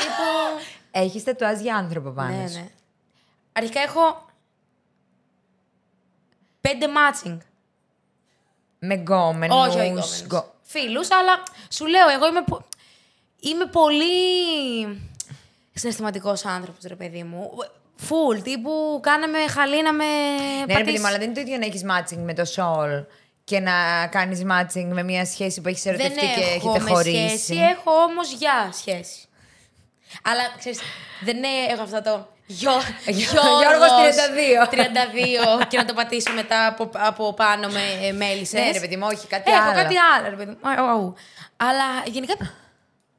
τύπο. Έχεις τατουάζ για άνθρωπο πάνω ναι, ναι. Αρχικά έχω πέντε matching. Με γκόμενους. Όχι, όχι αλλά σου λέω, εγώ είμαι, είμαι πολύ συναισθηματικός άνθρωπος, ρε παιδί μου. Φουλ, τύπου κάναμε χαλή να με. Ναι, ρε παιδί μου, αλλά δεν είναι το ίδιο να έχεις matching με το soul και να κάνεις matching με μια σχέση που έχεις ερωτευτεί και έχετε με χωρίσει. Σχέση, έχω όμως για σχέση. Αλλά ξέρεις, δεν έχω αυτό το. Γιώ... Γιώργος 32. 32 και να το πατήσω μετά από, από πάνω με ε, μέλισσες. Ναι, ρε παιδί μου, όχι, κάτι έχω άλλο. Έχω κάτι άλλο, ρε παιδί μου. Αλλά γενικά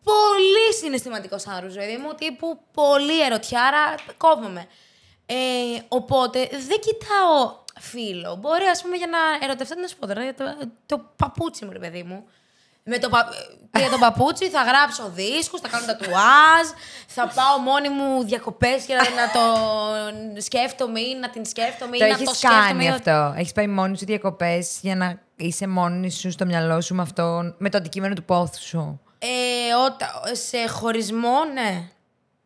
πολύ συναισθηματικός άρρωστο, δηλαδή μου, τύπου πολύ ερωτιάρα, κόβομαι. Ε, οπότε δεν κοιτάω φίλο. Μπορεί, ας πούμε, για να ερωτευτώ την τώρα, για το, το παπούτσι μου, ρε παιδί μου. Με το πα... για τον παπούτσι θα γράψω δίσκους, θα κάνω τα τουάζ, θα πάω μόνη μου διακοπές για να το σκέφτομαι ή να την σκέφτομαι ή το να έχεις το σκέφτομαι. κάνει αυτό. Έχεις πάει μόνη σου διακοπές για να είσαι μόνη σου στο μυαλό σου με, αυτό, με το αντικείμενο του πόθου σου. Ε, ό, σε χωρισμό, ναι.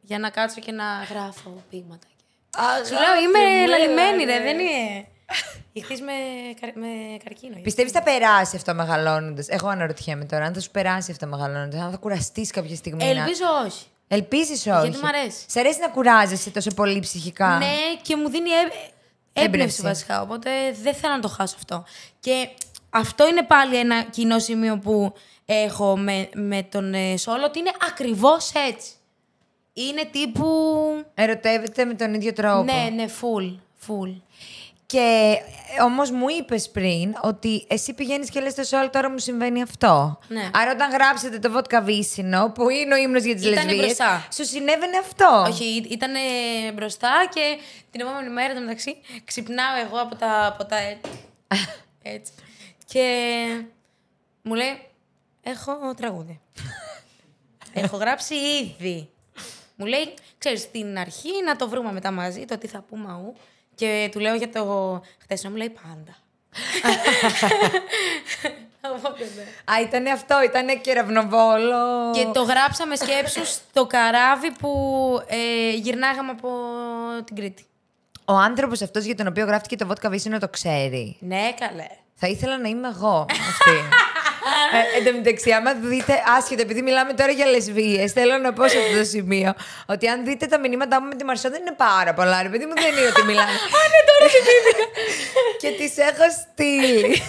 Για να κάτσω και να γράφω ποίηματα. Σου λέω, είμαι λαλημένη, ναι. δεν είναι. Ηχθείς με, με καρκίνο. Πιστεύεις θα περάσει αυτό μεγαλώνοντας. Εγώ αναρωτιέμαι τώρα, αν θα σου περάσει αυτό μεγαλώνοντας, αν θα κουραστείς κάποια στιγμή. Ελπίζω όχι. Ελπίζεις όχι. Γιατί μου αρέσει. Σε αρέσει να κουράζεσαι τόσο πολύ ψυχικά. Ναι, και μου δίνει έμπνευση βασικά. Οπότε δεν θέλω να το χάσω αυτό. Και αυτό είναι πάλι ένα κοινό σημείο που έχω με, με τον ε, Σόλο ότι είναι ακριβώς έτσι. Είναι τύπου... Ερωτεύεται με τον ίδιο τρόπο. Ναι, ναι, full, full. Και ε, όμως μου είπες πριν ότι εσύ πηγαίνεις και λες στο Σόλ, τώρα μου συμβαίνει αυτό. Ναι. Άρα, όταν γράψετε το βότκα που είναι ο ύμνος για τις λεσβείε, σου συνέβαινε αυτό. Όχι, ήταν μπροστά και την επόμενη μέρα, το μεταξύ, ξυπνάω εγώ από τα, από τα έτσι. και μου λέει, έχω τραγούδι. έχω γράψει ήδη. Μου λέει, ξέρεις, στην αρχή να το βρούμε μετά μαζί, το τι θα πούμε αού. Και του λέω για το χθες, μου λέει πάντα. Ναι. Α, ήταν αυτό, ήταν κεραυνοβόλο. Και το γράψαμε σκέψους στο καράβι που ε, γυρνάγαμε από την Κρήτη. Ο άνθρωπος αυτός για τον οποίο γράφτηκε το Vodka Vision το ξέρει. Ναι, καλέ. Θα ήθελα να είμαι εγώ αυτή ε, εν τω μεταξύ, άμα δείτε, άσχετα, επειδή μιλάμε τώρα για λεσβείε, θέλω να πω σε αυτό το σημείο ότι αν δείτε τα μηνύματά μου με τη Μαρσό δεν είναι πάρα πολλά. Επειδή μου, δεν είναι ότι μιλάμε. Α, ναι, τώρα θυμήθηκα. και τις έχω στείλει.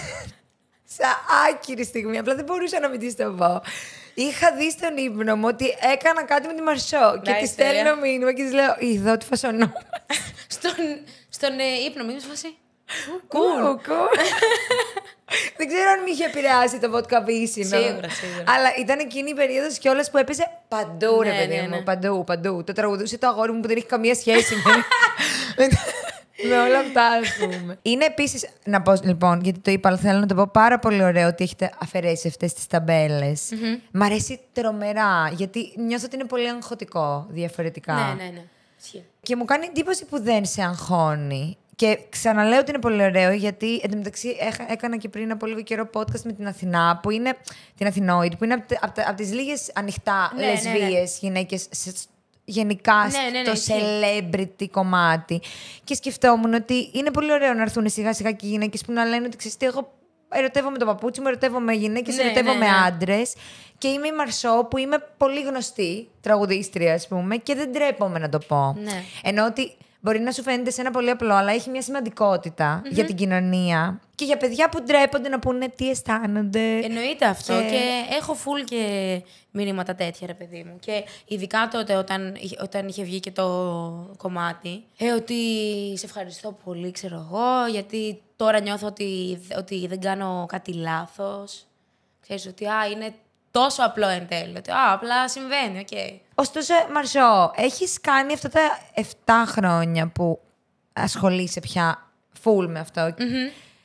Σα άκυρη στιγμή. Απλά δεν μπορούσα να μην τη το πω. Είχα δει στον ύπνο μου ότι έκανα κάτι με τη Μαρσό. και της στέλνω μήνυμα και της λέω: Είδα ότι φασονόμαστε. στον, στον ε, ύπνο μου, Κουλ. Δεν ξέρω αν μη είχε επηρεάσει το βότκα Σίγουρα, σίγουρα. Αλλά ήταν εκείνη η περίοδος κιόλα που έπαιζε παντού, ρε ναι, παιδί ναι, μου. Ναι. Παντού, παντού. Το τραγουδούσε το αγόρι μου που δεν είχε καμία σχέση με. με όλα αυτά, ας πούμε. Είναι επίσης. Να πω λοιπόν, γιατί το είπα, αλλά θέλω να το πω πάρα πολύ ωραίο ότι έχετε αφαιρέσει αυτές τις ταμπελε Μ' αρέσει τρομερά, γιατί νιώθω ότι είναι πολύ αγχωτικό διαφορετικά. Ναι, ναι, ναι. Και μου κάνει εντύπωση που δεν σε αγχώνει. Και ξαναλέω ότι είναι πολύ ωραίο, γιατί εν έκανα και πριν από λίγο καιρό podcast με την Αθηνά, που είναι την Αθηνόητ, που είναι από, από, από τις λίγες ανοιχτά ναι, λεσβείε ναι, ναι. γυναίκε γενικά ναι, στο ναι, ναι, celebrity κομμάτι. Και σκεφτόμουν ότι είναι πολύ ωραίο να έρθουν σιγά σιγά και οι γυναίκες που να λένε ότι τι, εγώ με τον παπούτσι μου, ερωτεύομαι γυναίκες, ναι, ερωτεύομαι ναι, ναι. άντρες. Και είμαι η Μαρσό που είμαι πολύ γνωστή τραγουδίστρια, ας πούμε, και δεν τρέπομαι να το πω. Ναι. Ενώ ότι μπορεί να σου φαίνεται σε ένα πολύ απλό, αλλά έχει μια σημαντικοτητα για την κοινωνία και για παιδιά που ντρέπονται να πούνε τι αισθάνονται. Εννοείται αυτό. Ε, και έχω φουλ και μήνυματα τέτοια, ρε παιδί μου. Και ειδικά τότε όταν, όταν είχε βγει και το κομμάτι, ε, ότι σε ευχαριστώ πολύ, ξέρω εγώ, γιατί τώρα νιώθω ότι, ότι δεν κάνω κάτι λάθος. Ξέρεις ότι α, είναι τόσο απλό εν τέλει. Ότι α, απλά συμβαίνει, οκ. Okay. Ωστόσο, Μαρζό, έχεις κάνει αυτά τα 7 χρόνια που ασχολείσαι πια full με αυτό.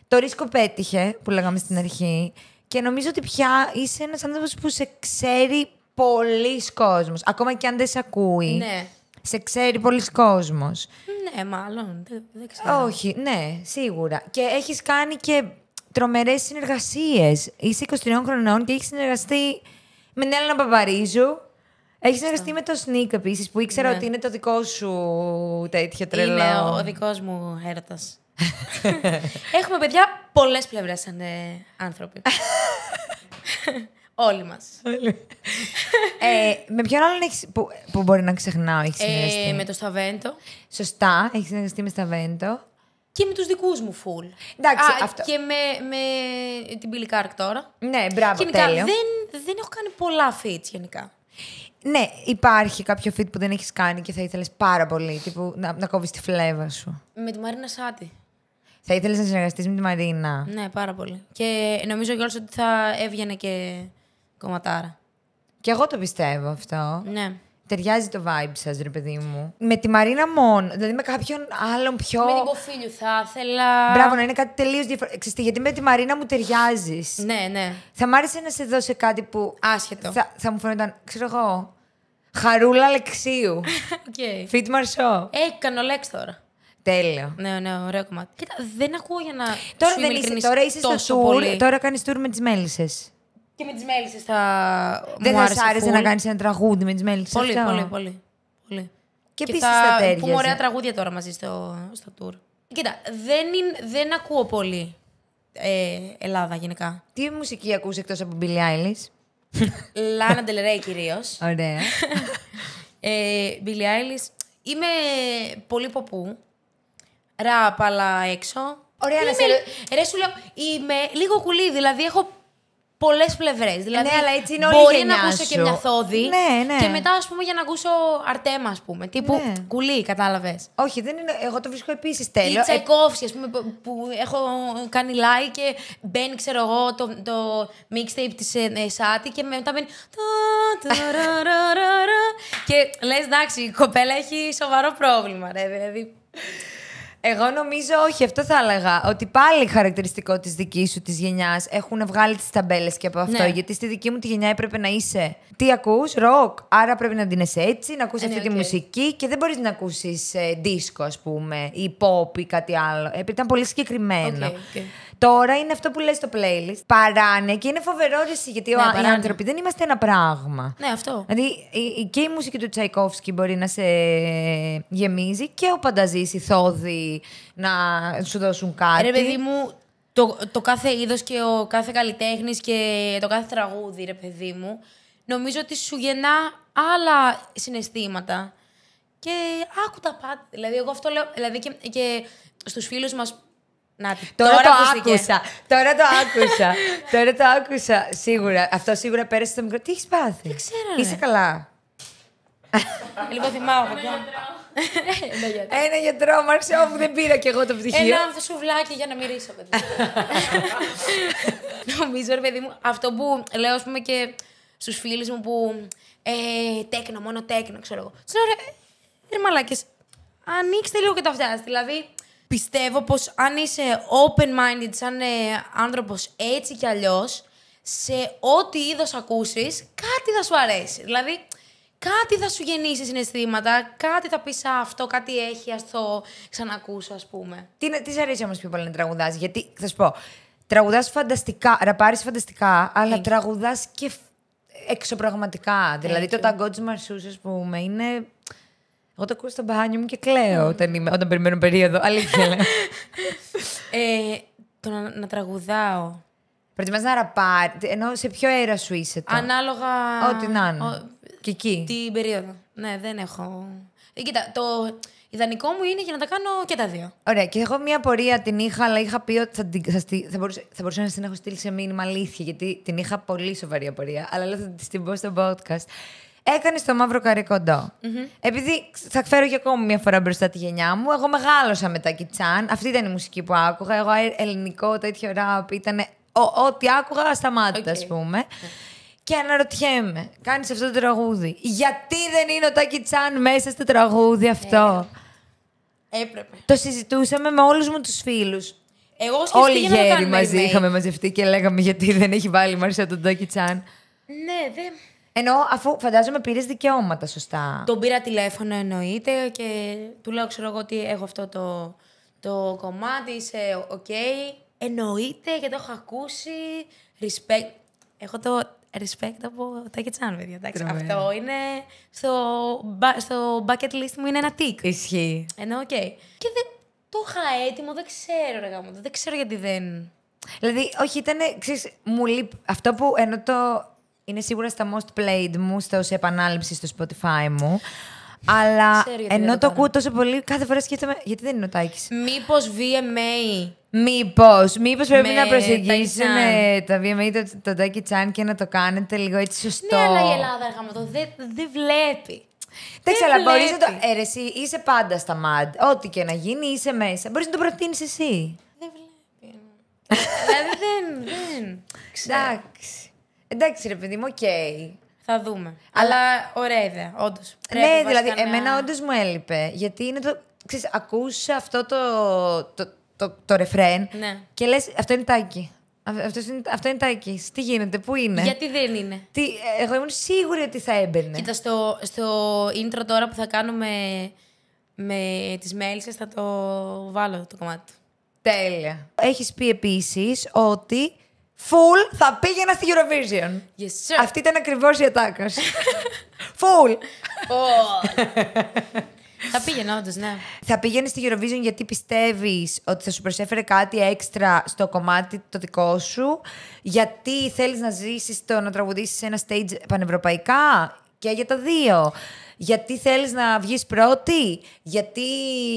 Το ρίσκο πέτυχε, που λέγαμε στην αρχή. Και νομίζω ότι πια είσαι ένας άνθρωπος που σε ξέρει πολλοί κόσμος. Ακόμα και αν δεν σε ακούει. Ναι. Σε ξέρει πολλοί κόσμος. Ναι, μάλλον. Δεν, δεν ξέρω. Όχι, ναι, σίγουρα. Και έχεις κάνει και τρομερές συνεργασίες. Είσαι 23 χρονών και έχεις συνεργαστεί με την Έλληνα Παπαρίζου. Έχεις συνεργαστεί με το Σνίκ, επίσης, που ήξερα ναι. ότι είναι το δικό σου τέτοιο τρελό. Είναι ο, δικός μου έρωτας. Έχουμε παιδιά πολλές πλευρές σαν ε, άνθρωποι. Όλοι μας. Ε, με ποιον άλλον έχεις, που, που μπορεί να ξεχνάω, έχεις ε, συνεργαστεί. με το Σταβέντο. Σωστά, έχεις συνεργαστεί με Σταβέντο και με τους δικούς μου φουλ. Εντάξει, Α, Και με, την Billy Clark τώρα. Ναι, μπράβο, γενικά, τέλειο. Δεν, δεν έχω κάνει πολλά fits γενικά. Ναι, υπάρχει κάποιο fit που δεν έχεις κάνει και θα ήθελες πάρα πολύ. Τύπου να, να κόβεις τη φλέβα σου. Με τη Μαρίνα Σάτι. Θα ήθελες να συνεργαστείς με τη Μαρίνα. Ναι, πάρα πολύ. Και νομίζω κιόλας ότι θα έβγαινε και κομματάρα. Και εγώ το πιστεύω αυτό. Ναι. Ταιριάζει το vibe σας, ρε παιδί μου. Με τη Μαρίνα μόνο, δηλαδή με κάποιον άλλον πιο. Με την Ποφίλιου θα ήθελα. Μπράβο, να είναι κάτι τελείως διαφορετικό. Γιατί με τη Μαρίνα μου ταιριάζεις. Ναι, ναι. Θα μ' άρεσε να σε δώσει κάτι που. Άσχετο. Θα, θα μου φαίνονταν, ξέρω εγώ. Χαρούλα Αλεξίου. okay. Φιτ Μαρσό. Ε, Έκανε Λέξ τώρα. Τέλειο. Ναι, ναι, ωραίο κομμάτι. Κοίτα, δεν ακούω για να. Τώρα δεν είσαι, τώρα είσαι στο tour. Τώρα κάνεις tour με τις μέλισσες. Και με τις μέλισσες θα. Δεν θα σ' άρεσε να κάνεις ένα τραγούδι με τις μέλισσες. Πολύ, πολύ, πολύ, πολύ. Και, και επίσης θα, πούμε ωραία τραγούδια τώρα μαζί στο, στο tour. Κοίτα, δεν, ακούω πολύ ε, Ελλάδα γενικά. Τι μουσική ακούς εκτός από Billie Eilish? Lana Del Rey κυρίως. Ωραία. ε, Billie Eilish. Είμαι πολύ ποπού. Ραπ, αλλά έξω. Ωραία, είμαι, να σε... Ρε, σου λέω, είμαι λίγο κουλή, δηλαδή έχω πολλές πλευρές. Ε, δηλαδή, ναι, μπορεί να ακούσω και μια θόδη. Ναι, ναι. Και μετά, ας πούμε, για να ακούσω αρτέμα, ας πούμε. Τύπου ναι. κουλή, κατάλαβες. Όχι, δεν είναι. Εγώ το βρίσκω επίσης τέλειο. Η ε, Τσεκόφσκι, ας πούμε, που έχω κάνει like και μπαίνει, ξέρω εγώ, το, το mixtape της ε, Σάτι και μετά μπαίνει. και λες, εντάξει, η κοπέλα έχει σοβαρό πρόβλημα, ρε. Δηλαδή. Εγώ νομίζω όχι, αυτό θα έλεγα. Ότι πάλι χαρακτηριστικό της δικής σου της γενιάς έχουν βγάλει τις ταμπέλες και από αυτό. Ναι. Γιατί στη δική μου τη γενιά έπρεπε να είσαι. Τι ακούς, ροκ. Άρα πρέπει να την είσαι έτσι, να ακούσει ναι, αυτή τη μουσική και δεν μπορείς να ακούσεις δίσκο, ε, ας πούμε, ή pop ή κάτι άλλο. Ε, επειδή ήταν πολύ συγκεκριμένο. Τώρα είναι αυτό που λες στο playlist. Παράνε και είναι φοβερό ρεσί, γιατί ναι, οι άνθρωποι δεν είμαστε ένα πράγμα. Ναι, αυτό. Δηλαδή και η μουσική του Τσαϊκόφσκι μπορεί να σε γεμίζει και ο Πανταζής, η Θόδη να σου δώσουν κάτι. Ρε παιδί μου, το, κάθε είδος και ο κάθε καλλιτέχνης και το κάθε τραγούδι, ρε παιδί μου, νομίζω ότι σου γεννά άλλα συναισθήματα. Και άκου τα πάντα. Δηλαδή, εγώ αυτό λέω. Δηλαδή, και, και στους φίλους μας τώρα, το άκουσα. τώρα το άκουσα. τώρα το άκουσα. Σίγουρα. Αυτό σίγουρα πέρασε το μικρό. Τι έχεις πάθει. Δεν ξέρω. Είσαι καλά. Λίγο λοιπόν, θυμάμαι. Ένα γιατρό, Μάρξε, όπου δεν πήρα κι εγώ το πτυχίο. Ένα σουβλάκι για να μυρίσω, παιδί. Νομίζω, ρε παιδί μου, αυτό που λέω, ας πούμε, και στους φίλους μου που. Ε, τέκνο, μόνο τέκνο, ξέρω εγώ. Τους λέω, ρε, ε, ανοίξτε λίγο και τα αυτιά Δηλαδή, πιστεύω πως αν είσαι open-minded σαν ε, άνθρωπος έτσι κι αλλιώς, σε ό,τι είδος ακούσεις, κάτι θα σου αρέσει. Δηλαδή, κάτι θα σου γεννήσει συναισθήματα, κάτι θα πεις αυτό, κάτι έχει, ας το ξανακούσω, ας πούμε. Τι, τι αρέσει όμως πιο πολύ να τραγουδάς, γιατί, θα σου πω, τραγουδάς φανταστικά, ραπάρεις φανταστικά, αλλά τραγουδά τραγουδάς και εξωπραγματικά. δηλαδή, το ταγκό της πούμε, είναι εγώ το ακούω στο μπάνιο μου και κλαίω όταν, είμαι, όταν περιμένω περίοδο. Αλήθεια. ε, το να, να τραγουδάω. Προτιμά να ραπάρεις. Ενώ σε ποιο αέρα σου είσαι τώρα. Ανάλογα. Ό,τι να είναι. Ο... Και εκεί. Την περίοδο. Ναι, δεν έχω. Ε, κοίτα, το ιδανικό μου είναι για να τα κάνω και τα δύο. Ωραία. Και εγώ μία πορεία την είχα, αλλά είχα πει ότι θα, την, θα, στη, θα, μπορούσα, θα μπορούσα να την έχω στείλει σε μήνυμα αλήθεια, γιατί την είχα πολύ σοβαρή απορία. Αλλά λέω θα τη την πω στο podcast. Έκανε το μαυρο καρυ καρί Επειδή θα φέρω και ακόμα μια φορά μπροστά τη γενιά μου, εγώ μεγάλωσα με τα Κιτσάν. Αυτή ήταν η μουσική που άκουγα. Εγώ ε, ελληνικό τέτοιο ραπ ήταν. Ό,τι άκουγα σταμάτητα, okay. ας πούμε. Και αναρωτιέμαι, κάνεις αυτό το τραγούδι. Γιατί δεν είναι ο Τάκι Τσάν μέσα στο τραγούδι αυτό. Ε, έπρεπε. Το συζητούσαμε με όλους μου τους φίλους. Εγώ Όλοι οι γέροι μαζί είχαμε μαζευτεί και λέγαμε γιατί δεν έχει βάλει Μαρσία τον Τάκι Τσάν. Ναι, δεν. Ενώ αφού φαντάζομαι πήρες δικαιώματα, σωστά. Τον πήρα τηλέφωνο εννοείται και του λέω, ξέρω εγώ, ότι έχω αυτό το, το κομμάτι, είσαι οκ. Okay. Εννοείται και το έχω ακούσει. Respect. Έχω το respect από τα κετσάν, παιδιά. Αυτό είναι στο, στο bucket list μου είναι ένα τικ. Ισχύει. Ενώ οκ. Και δεν, το είχα έτοιμο, δεν ξέρω, ρε γάμο, δεν ξέρω γιατί δεν... Δηλαδή, όχι, ήταν, ξέρεις, μου λείπει αυτό που ενώ το είναι σίγουρα στα most played μου, στο σε επανάληψη στο Spotify μου. Αλλά ενώ το ακούω τόσο πολύ, κάθε φορά σκέφτομαι γιατί δεν είναι ο Τάκης. Μήπως VMA Μήπως, μήπως πρέπει να προσεγγίσουν ε, τα VMA το, το Τάκη Τσάν και να το κάνετε λίγο έτσι σωστό. Ναι, αλλά η Ελλάδα γάμο το δεν δε βλέπει. Εντάξει, αλλά μπορείς να το. Ε, εσύ είσαι πάντα στα μαντ. Ό,τι και να γίνει, είσαι μέσα. Μπορείς να το προτείνεις εσύ. Δεν βλέπει. δηλαδή δεν. Εντάξει. Εντάξει, ρε παιδί μου, οκ. Θα δούμε. Αλλά, ωραία ιδέα, όντως. Ναι, δηλαδή, εμένα όντως μου έλειπε. Γιατί είναι το. Ξέρεις, ακούς αυτό το, το, το, το, ρεφρέν ναι. και λες αυτό είναι τάκι. Αυτός είναι, αυτό είναι τάκι. Τι γίνεται, πού είναι. Γιατί δεν είναι. Τι, εγώ ήμουν σίγουρη ότι θα έμπαινε. Κοίτα, στο, στο intro τώρα που θα κάνουμε με τις μέλισσες θα το βάλω το κομμάτι. Τέλεια. Έχεις πει επίσης ότι Φουλ θα πήγαινα στη Eurovision. Yes, sir. Αυτή ήταν ακριβώς η ατάκας. Φουλ. Θα πήγαινε, όντως, ναι. Θα πήγαινε στη Eurovision γιατί πιστεύεις ότι θα σου προσέφερε κάτι έξτρα στο κομμάτι το δικό σου, γιατί θέλεις να ζήσεις το να τραγουδήσεις σε ένα stage πανευρωπαϊκά και για τα δύο. Γιατί θέλεις να βγεις πρώτη, γιατί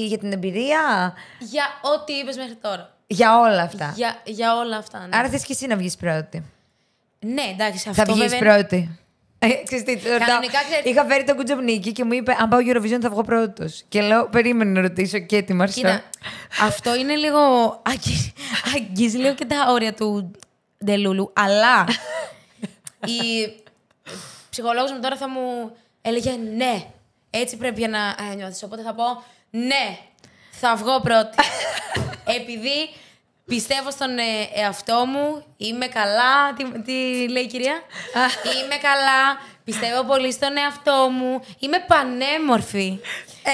για την εμπειρία. Για ό,τι είπες μέχρι τώρα. Για όλα αυτά. Για, όλα αυτά. Ναι. Άρα θες και εσύ να βγεις πρώτη. Ναι, εντάξει, αυτό. Θα βγεις βέβαια... πρώτη. Ε, Ξέρετε, Κανονικά, Είχα φέρει τον Κουτζομπνίκη και μου είπε: Αν πάω Eurovision θα βγω πρώτος. Και λέω: Περίμενε να ρωτήσω και τη Μαρσό. αυτό είναι λίγο. Αγγίζει, λίγο και τα όρια του Ντελούλου. Αλλά η ψυχολόγος μου τώρα θα μου έλεγε: Ναι, έτσι πρέπει να ε, νιώθεις. Οπότε θα πω: Ναι, θα βγω πρώτη. Επειδή Πιστεύω στον ε, εαυτό μου. Είμαι καλά. Τι, τι λέει η κυρία? Είμαι καλά. Πιστεύω πολύ στον εαυτό μου. Είμαι πανέμορφη.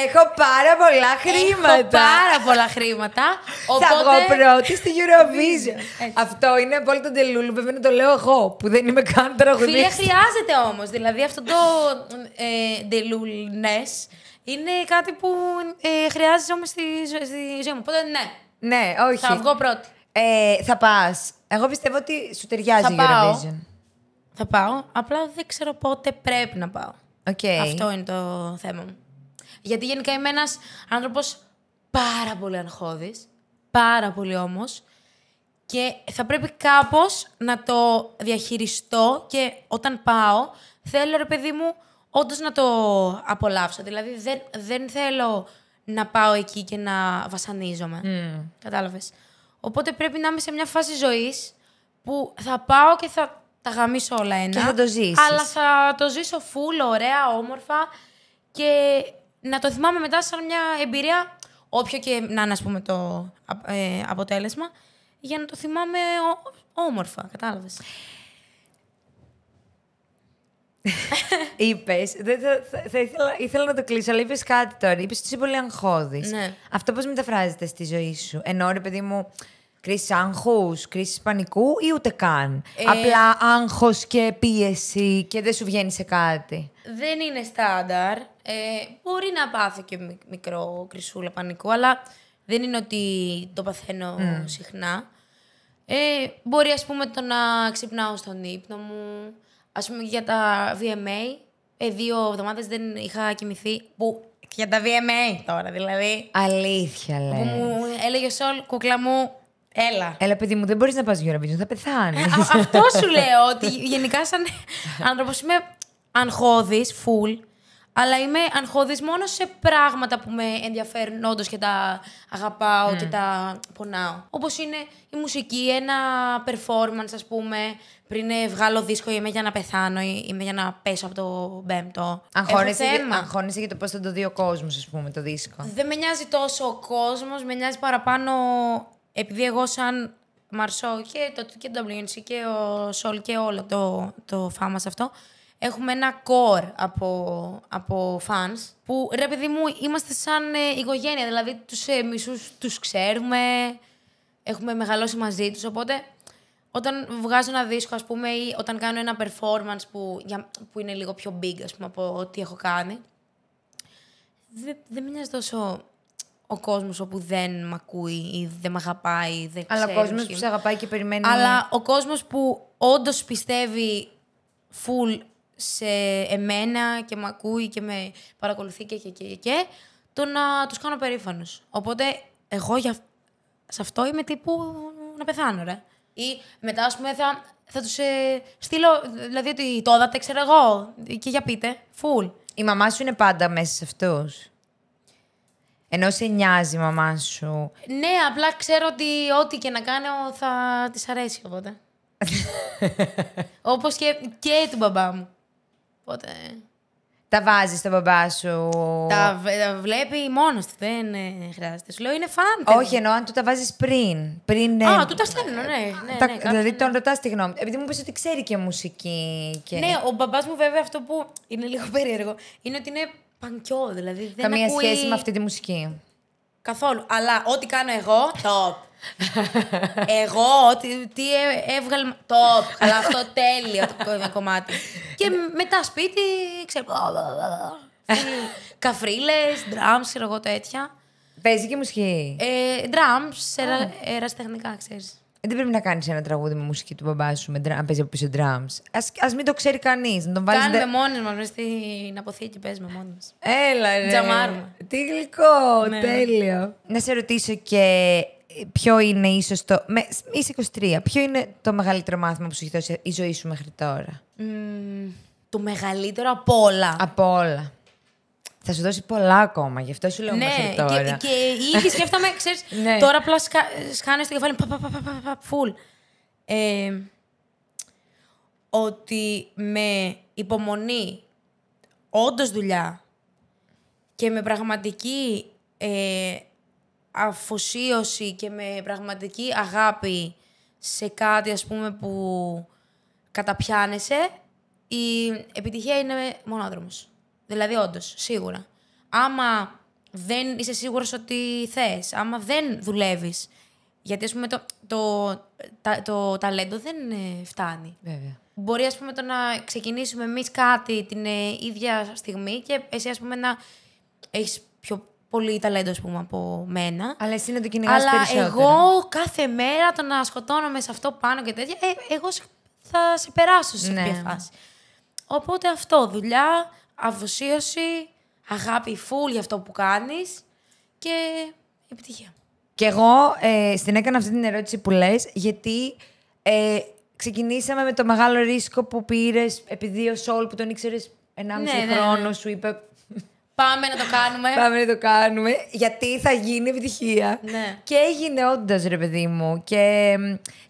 Έχω πάρα πολλά χρήματα. Έχω πάρα πολλά χρήματα. Οπότε... Θα βγω πρώτη στη Eurovision. αυτό είναι απόλυτο τελούλου. Βέβαια το λέω εγώ που δεν είμαι καν τραγουδίστρια. Φίλε, χρειάζεται όμως, Δηλαδή αυτό το ε, τελούλνες είναι κάτι που ε, χρειάζεται όμως στη, στη ζωή μου. Οπότε ναι, ναι, όχι. Θα βγω πρώτη. Ε, θα πας. Εγώ πιστεύω ότι σου ταιριάζει η Eurovision. Θα πάω. Απλά δεν ξέρω πότε πρέπει να πάω. Okay. Αυτό είναι το θέμα μου. Γιατί γενικά είμαι ένας άνθρωπος πάρα πολύ αγχώδης. Πάρα πολύ όμως. Και θα πρέπει κάπως να το διαχειριστώ και όταν πάω, θέλω ρε παιδί μου, όντως να το απολαύσω. Δηλαδή δεν, δεν θέλω να πάω εκεί και να βασανίζομαι. Mm. Κατάλαβες. Οπότε πρέπει να είμαι σε μια φάση ζωής που θα πάω και θα τα γαμίσω όλα ένα. Και θα το ζήσεις. Αλλά θα το ζήσω full, ωραία, όμορφα και να το θυμάμαι μετά σαν μια εμπειρία, όποιο και να είναι ας πούμε το ε, αποτέλεσμα, για να το θυμάμαι όμορφα, κατάλαβες. είπες. Θα, θα ήθελα, ήθελα να το κλείσω, αλλά είπες κάτι τώρα. Είπες ότι είσαι πολύ αγχώδης. Ναι. Αυτό πώς μεταφράζεται στη ζωή σου. Ενώ ρε, παιδί μου, κρίση άγχου, κρίση πανικού ή ούτε καν. Ε, Απλά άγχος και πίεση και δεν σου βγαίνει σε κάτι. Δεν είναι στάνταρ. Ε, μπορεί να πάθω και μικρό κρυσούλα πανικού, αλλά δεν είναι ότι το παθαίνω συχνά. Ε, μπορεί, ας πούμε, το να ξυπνάω στον ύπνο μου, ας πούμε για τα VMA, ε, δύο εβδομάδες δεν είχα κοιμηθεί, που για τα VMA τώρα, δηλαδή. Αλήθεια, λέει. Που μου έλεγε ο Σολ, κούκλα μου, έλα. Έλα, παιδί μου, δεν μπορείς να πας από θα πεθάνεις. Ε, αυτό σου λέω, ότι γενικά σαν άνθρωπος είμαι αγχώδης, full. Αλλά είμαι αγχώδης μόνο σε πράγματα που με ενδιαφέρουν όντως και τα αγαπάω ναι. και τα πονάω. Όπως είναι η μουσική, ένα performance ας πούμε, πριν ε, βγάλω δίσκο είμαι για να πεθάνω ή είμαι για να πέσω από το πέμπτο. Αγχώνεσαι για το πώς θα το δει ο κόσμος ας πούμε το δίσκο. Δεν με νοιάζει τόσο ο κόσμος, με νοιάζει παραπάνω επειδή εγώ σαν Μαρσό και το, το WNC και ο Σολ και όλο το, το φάμα αυτό έχουμε ένα κορ από, από fans που ρε παιδί μου είμαστε σαν ε, οικογένεια, δηλαδή τους ε, μισούς τους ξέρουμε, έχουμε μεγαλώσει μαζί τους, οπότε όταν βγάζω ένα δίσκο ας πούμε ή όταν κάνω ένα performance που, που είναι λίγο πιο big ας πούμε από ό,τι έχω κάνει, δεν δε με νοιάζει τόσο ο κόσμος όπου δεν μ' ακούει ή δεν μ' αγαπάει δεν Αλλά ξέρει. ο κόσμος που σε αγαπάει και περιμένει... Αλλά ο κόσμος που όντως πιστεύει full σε εμένα και με ακούει και με παρακολουθεί και και και, και το να τους κάνω περήφανους. Οπότε εγώ για... σε αυτό είμαι τύπου να πεθάνω ρε. Ή μετά ας πούμε θα, θα τους ε, στείλω, δηλαδή ότι το είδατε ξέρω εγώ και για πείτε, φουλ. Η μαμά σου είναι πάντα μέσα σε αυτούς. Ενώ σε νοιάζει η μαμά σου. Ναι, απλά ξέρω ότι ό,τι και να κάνω θα της αρέσει οπότε. Όπως και, και του μπαμπά μου. Οπότε. Τα βάζεις στον μπαμπά σου. Τα, βλέπει μόνος του. Δεν ε, χρειάζεται. Σου λέω είναι φαν. Όχι, εννοώ αν του τα βάζεις πριν. πριν Α, ε, του τα στέλνω, ναι. ναι, ναι δηλαδή ναι. τον ρωτάς τη γνώμη. Επειδή μου πει ότι ξέρει και μουσική. Και... Ναι, ο μπαμπάς μου βέβαια αυτό που είναι λίγο περίεργο είναι ότι είναι πανκιό. Δηλαδή δεν Καμία σχέση με αυτή τη μουσική. Καθόλου. Αλλά ό,τι κάνω εγώ, εγώ, τι, τι έβγαλε. Το, αλλά αυτό τέλειο το κομμάτι. και μετά σπίτι, ξέρω. Καφρίλες, drums, ξέρω εγώ τέτοια. Παίζει και μουσική. Ε, drums, τεχνικά ξέρεις. Ε, δεν πρέπει να κάνεις ένα τραγούδι με μουσική του μπαμπά σου, αν παίζει από πίσω drums. Ας μην το ξέρει κανείς. Να τον βάλεις Κάνουμε δε... μόνοι μας στην αποθήκη, παίζουμε μόνοι μας. Έλα, ρε. Τζαμάρμα. Τι γλυκό, ναι. τέλειο. Να σε ρωτήσω και ποιο είναι ίσως το... Με, 23. Ποιο είναι το μεγαλύτερο μάθημα που σου έχει δώσει η ζωή σου μέχρι τώρα. το μεγαλύτερο από όλα. Από όλα. Θα σου δώσει πολλά ακόμα, γι' αυτό σου λέω ναι, μέχρι τώρα. και, και ήδη ναι. τώρα απλά σκα, σκάνε στο κεφάλι, πα, Ε, ότι με υπομονή, όντως δουλειά και με πραγματική ε, αφοσίωση και με πραγματική αγάπη σε κάτι ας πούμε που καταπιάνεσαι, η επιτυχία είναι μονόδρομος. Δηλαδή όντως, σίγουρα. Άμα δεν είσαι σίγουρος ότι θες, άμα δεν δουλεύεις, γιατί ας πούμε το, το, το ταλέντο δεν ε, φτάνει. Βέβαια. Μπορεί ας πούμε το να ξεκινήσουμε εμείς κάτι την ε, ίδια στιγμή και εσύ ας πούμε να έχεις πιο πολύ ταλέντο, ας πούμε, από μένα. Αλλά εσύ να το κυνηγά περισσότερο. Εγώ κάθε μέρα το να σκοτώνομαι σε αυτό πάνω και τέτοια, ε, εγώ θα σε περάσω σε ναι. φάση. Οπότε αυτό, δουλειά, αφοσίωση, αγάπη φουλ για αυτό που κάνεις και επιτυχία. Και εγώ ε, στην έκανα αυτή την ερώτηση που λες, γιατί ε, ξεκινήσαμε με το μεγάλο ρίσκο που πήρες επειδή ο Σόλ που τον ήξερες 1,5 ναι, ναι, ναι, χρόνο σου είπε Πάμε να το κάνουμε. Πάμε να το κάνουμε. Γιατί θα γίνει επιτυχία. Ναι. Και έγινε όντω, ρε παιδί μου. Και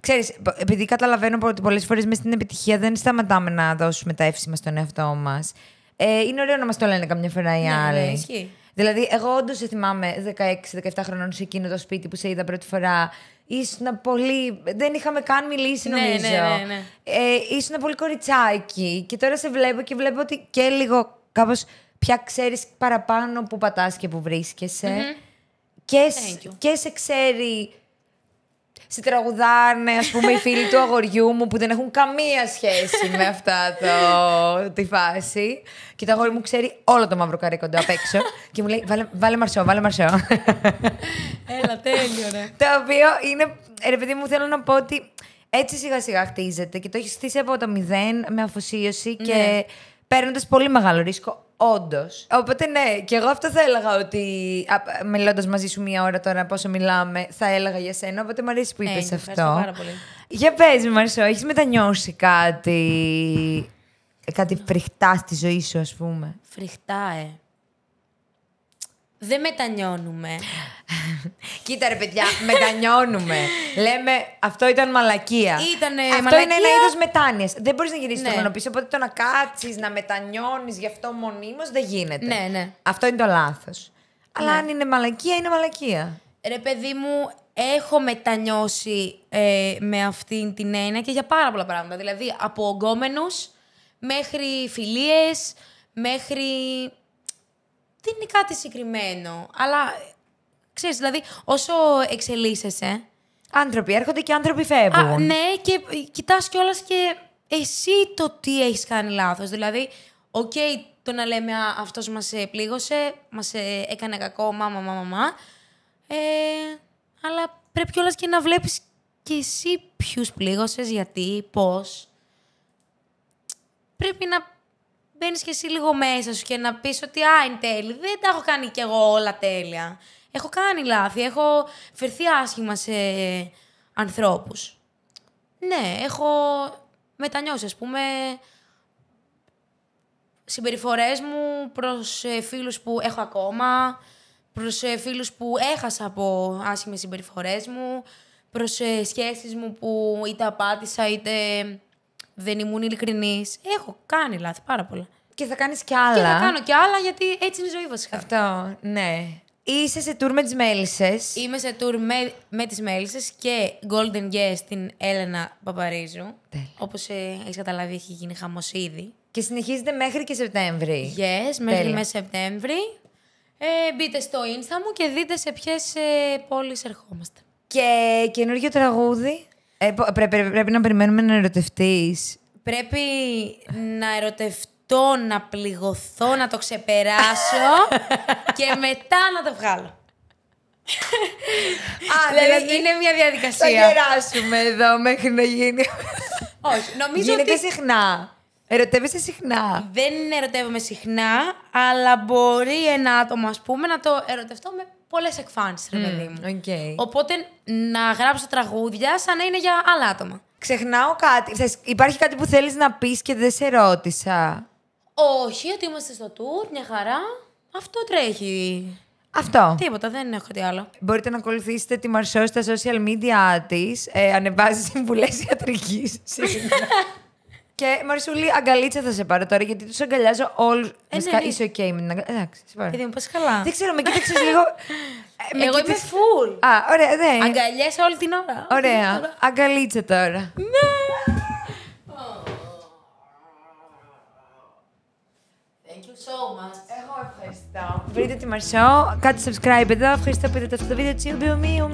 ξέρει, επειδή καταλαβαίνω ότι πολλές φορές μες στην επιτυχία δεν σταματάμε να δώσουμε τα εύσημα στον εαυτό μας. Ε, είναι ωραίο να μας το λένε καμιά φορά οι ναι, ναι άλλοι. Ναι, δηλαδή, εγώ όντως θυμάμαι 16-17 χρονών σε εκείνο το σπίτι που σε είδα πρώτη φορά. Ήσουν πολύ. Δεν είχαμε καν μιλήσει, ναι, νομίζω. Ναι, ναι, ναι, Ε, ήσουν πολύ κοριτσάκι. Και τώρα σε βλέπω και βλέπω ότι και λίγο κάπως πια ξέρεις παραπάνω που πατάς και που βρισκεσαι Και, και σε ξέρει σε τραγουδάνε, ας πούμε, οι φίλοι του αγοριού μου που δεν έχουν καμία σχέση με αυτά το, τη φάση. Και το αγόρι μου ξέρει όλο το μαύρο το απ' έξω. Και μου λέει: Βάλε, βάλε μαρσό, βάλε μαρσό. Έλα, τέλειο, ναι. το οποίο είναι. Ρε παιδί μου, θέλω να πω ότι έτσι σιγά σιγά χτίζεται και το έχεις στήσει από το μηδέν με αφοσίωση και ναι. παίρνοντας πολύ μεγάλο ρίσκο. Όντως. Οπότε ναι, και εγώ αυτό θα έλεγα ότι. Μιλώντας μαζί σου μία ώρα τώρα, πόσο μιλάμε, θα έλεγα για σένα. Οπότε μου αρέσει που είπες αυτό. Πάρα πολύ. Για πες, Μαρσό, έχεις μετανιώσει κάτι. κάτι φρικτά στη ζωή σου, ας πούμε. Φρικτά, ε δεν μετανιώνουμε. Κοίτα ρε παιδιά, μετανιώνουμε. Λέμε, αυτό ήταν μαλακία. Ήτανε αυτό είναι ένα είδος μετάνοια. Δεν μπορείς να γυρίσεις ναι. το χρόνο οπότε το να κάτσεις, να μετανιώνεις γι' αυτό μονίμως δεν γίνεται. Ναι, ναι. Αυτό είναι το λάθος. Αλλά ναι. αν είναι μαλακία, είναι μαλακία. Ρε παιδί μου, έχω μετανιώσει ε, με αυτήν την έννοια και για πάρα πολλά πράγματα. Δηλαδή, από ογκόμενους μέχρι φιλίες, μέχρι δεν είναι κάτι συγκεκριμένο. Αλλά ξέρεις, δηλαδή, όσο εξελίσσεσαι. Άνθρωποι έρχονται και άνθρωποι φεύγουν. Α, ναι, και κοιτάς κιόλας και εσύ το τι έχεις κάνει λάθος. Δηλαδή, οκ, okay, το να λέμε αυτός μας ε, πλήγωσε, μας ε, έκανε κακό, μα μα μα. Ε, αλλά πρέπει κιόλας και να βλέπεις κι εσύ ποιους πλήγωσες, γιατί, πώς. Πρέπει να μπαίνεις και εσύ λίγο μέσα σου και να πεις ότι Α, είναι τέλει, δεν τα έχω κάνει κι εγώ όλα τέλεια. Έχω κάνει λάθη, έχω φερθεί άσχημα σε ανθρώπους. Ναι, έχω μετανιώσει, ας πούμε, Συμπεριφορές μου προς ε, φίλους που έχω ακόμα, προς ε, φίλους που έχασα από άσχημες συμπεριφορές μου, προς ε, σχέσεις μου που είτε απάτησα είτε δεν ήμουν ειλικρινής. Έχω κάνει λάθη πάρα πολλά. Και θα κάνεις κι άλλα. Και θα κάνω κι άλλα γιατί έτσι είναι η ζωή βασικά. Αυτό, ναι. Είσαι σε tour με τις Μέλισσες. Είμαι σε tour με, με τις Μέλισσες και Golden Guest την Έλενα Παπαρίζου. Όπως ε, έχεις καταλάβει, έχει γίνει χαμός Και συνεχίζεται μέχρι και Σεπτέμβρη. Yes, μέχρι με μέσα Σεπτέμβρη. Ε, μπείτε στο Insta μου και δείτε σε ποιες ε, ερχόμαστε. Και καινούργιο τραγούδι. Ε, πρέπει να περιμένουμε να ερωτευτείς. Πρέπει να ερωτευτώ, να πληγωθώ, να το ξεπεράσω και μετά να το βγάλω. Α, δηλαδή είναι μια διαδικασία. Θα γεράσουμε εδώ μέχρι να γίνει. Όχι, νομίζω Γίνεται ότι... συχνά. Ερωτεύεσαι συχνά. Δεν ερωτεύομαι συχνά, αλλά μπορεί ένα άτομο, ας πούμε, να το ερωτευτώ με πολλές εκφάνσεις, ρε παιδί μου. Okay. Οπότε να γράψω τραγούδια σαν να είναι για άλλα άτομα. Ξεχνάω κάτι. υπάρχει κάτι που θέλεις να πεις και δεν σε ρώτησα. Όχι, ότι είμαστε στο tour, μια χαρά. Αυτό τρέχει. Αυτό. Τίποτα, δεν έχω κάτι άλλο. Μπορείτε να ακολουθήσετε τη Μαρσό στα social media της. Ε, ανεβάζεις συμβουλές ιατρικής. Και Μαρσούλη, αγκαλίτσα θα σε πάρω τώρα, γιατί τους αγκαλιάζω όλους. Ε, ναι, ναι. Είσαι οκ okay με την αγκαλίτσα. Εντάξει, σε πάρω. Γιατί μου πας καλά. Δεν ξέρω, με κοίταξες λίγο. Ε, με Εγώ είμαι full. Α, ωραία, δε. Αγκαλιάζω όλη την ώρα. Ωραία. Αγκαλίτσα τώρα. Ναι. Thank you so much. Εγώ ευχαριστώ. Βρείτε τη Μαρσό, Κάτσε subscribe εδώ. Ευχαριστώ που είδατε αυτό το βίντεο. Τσιουμπιουμίου.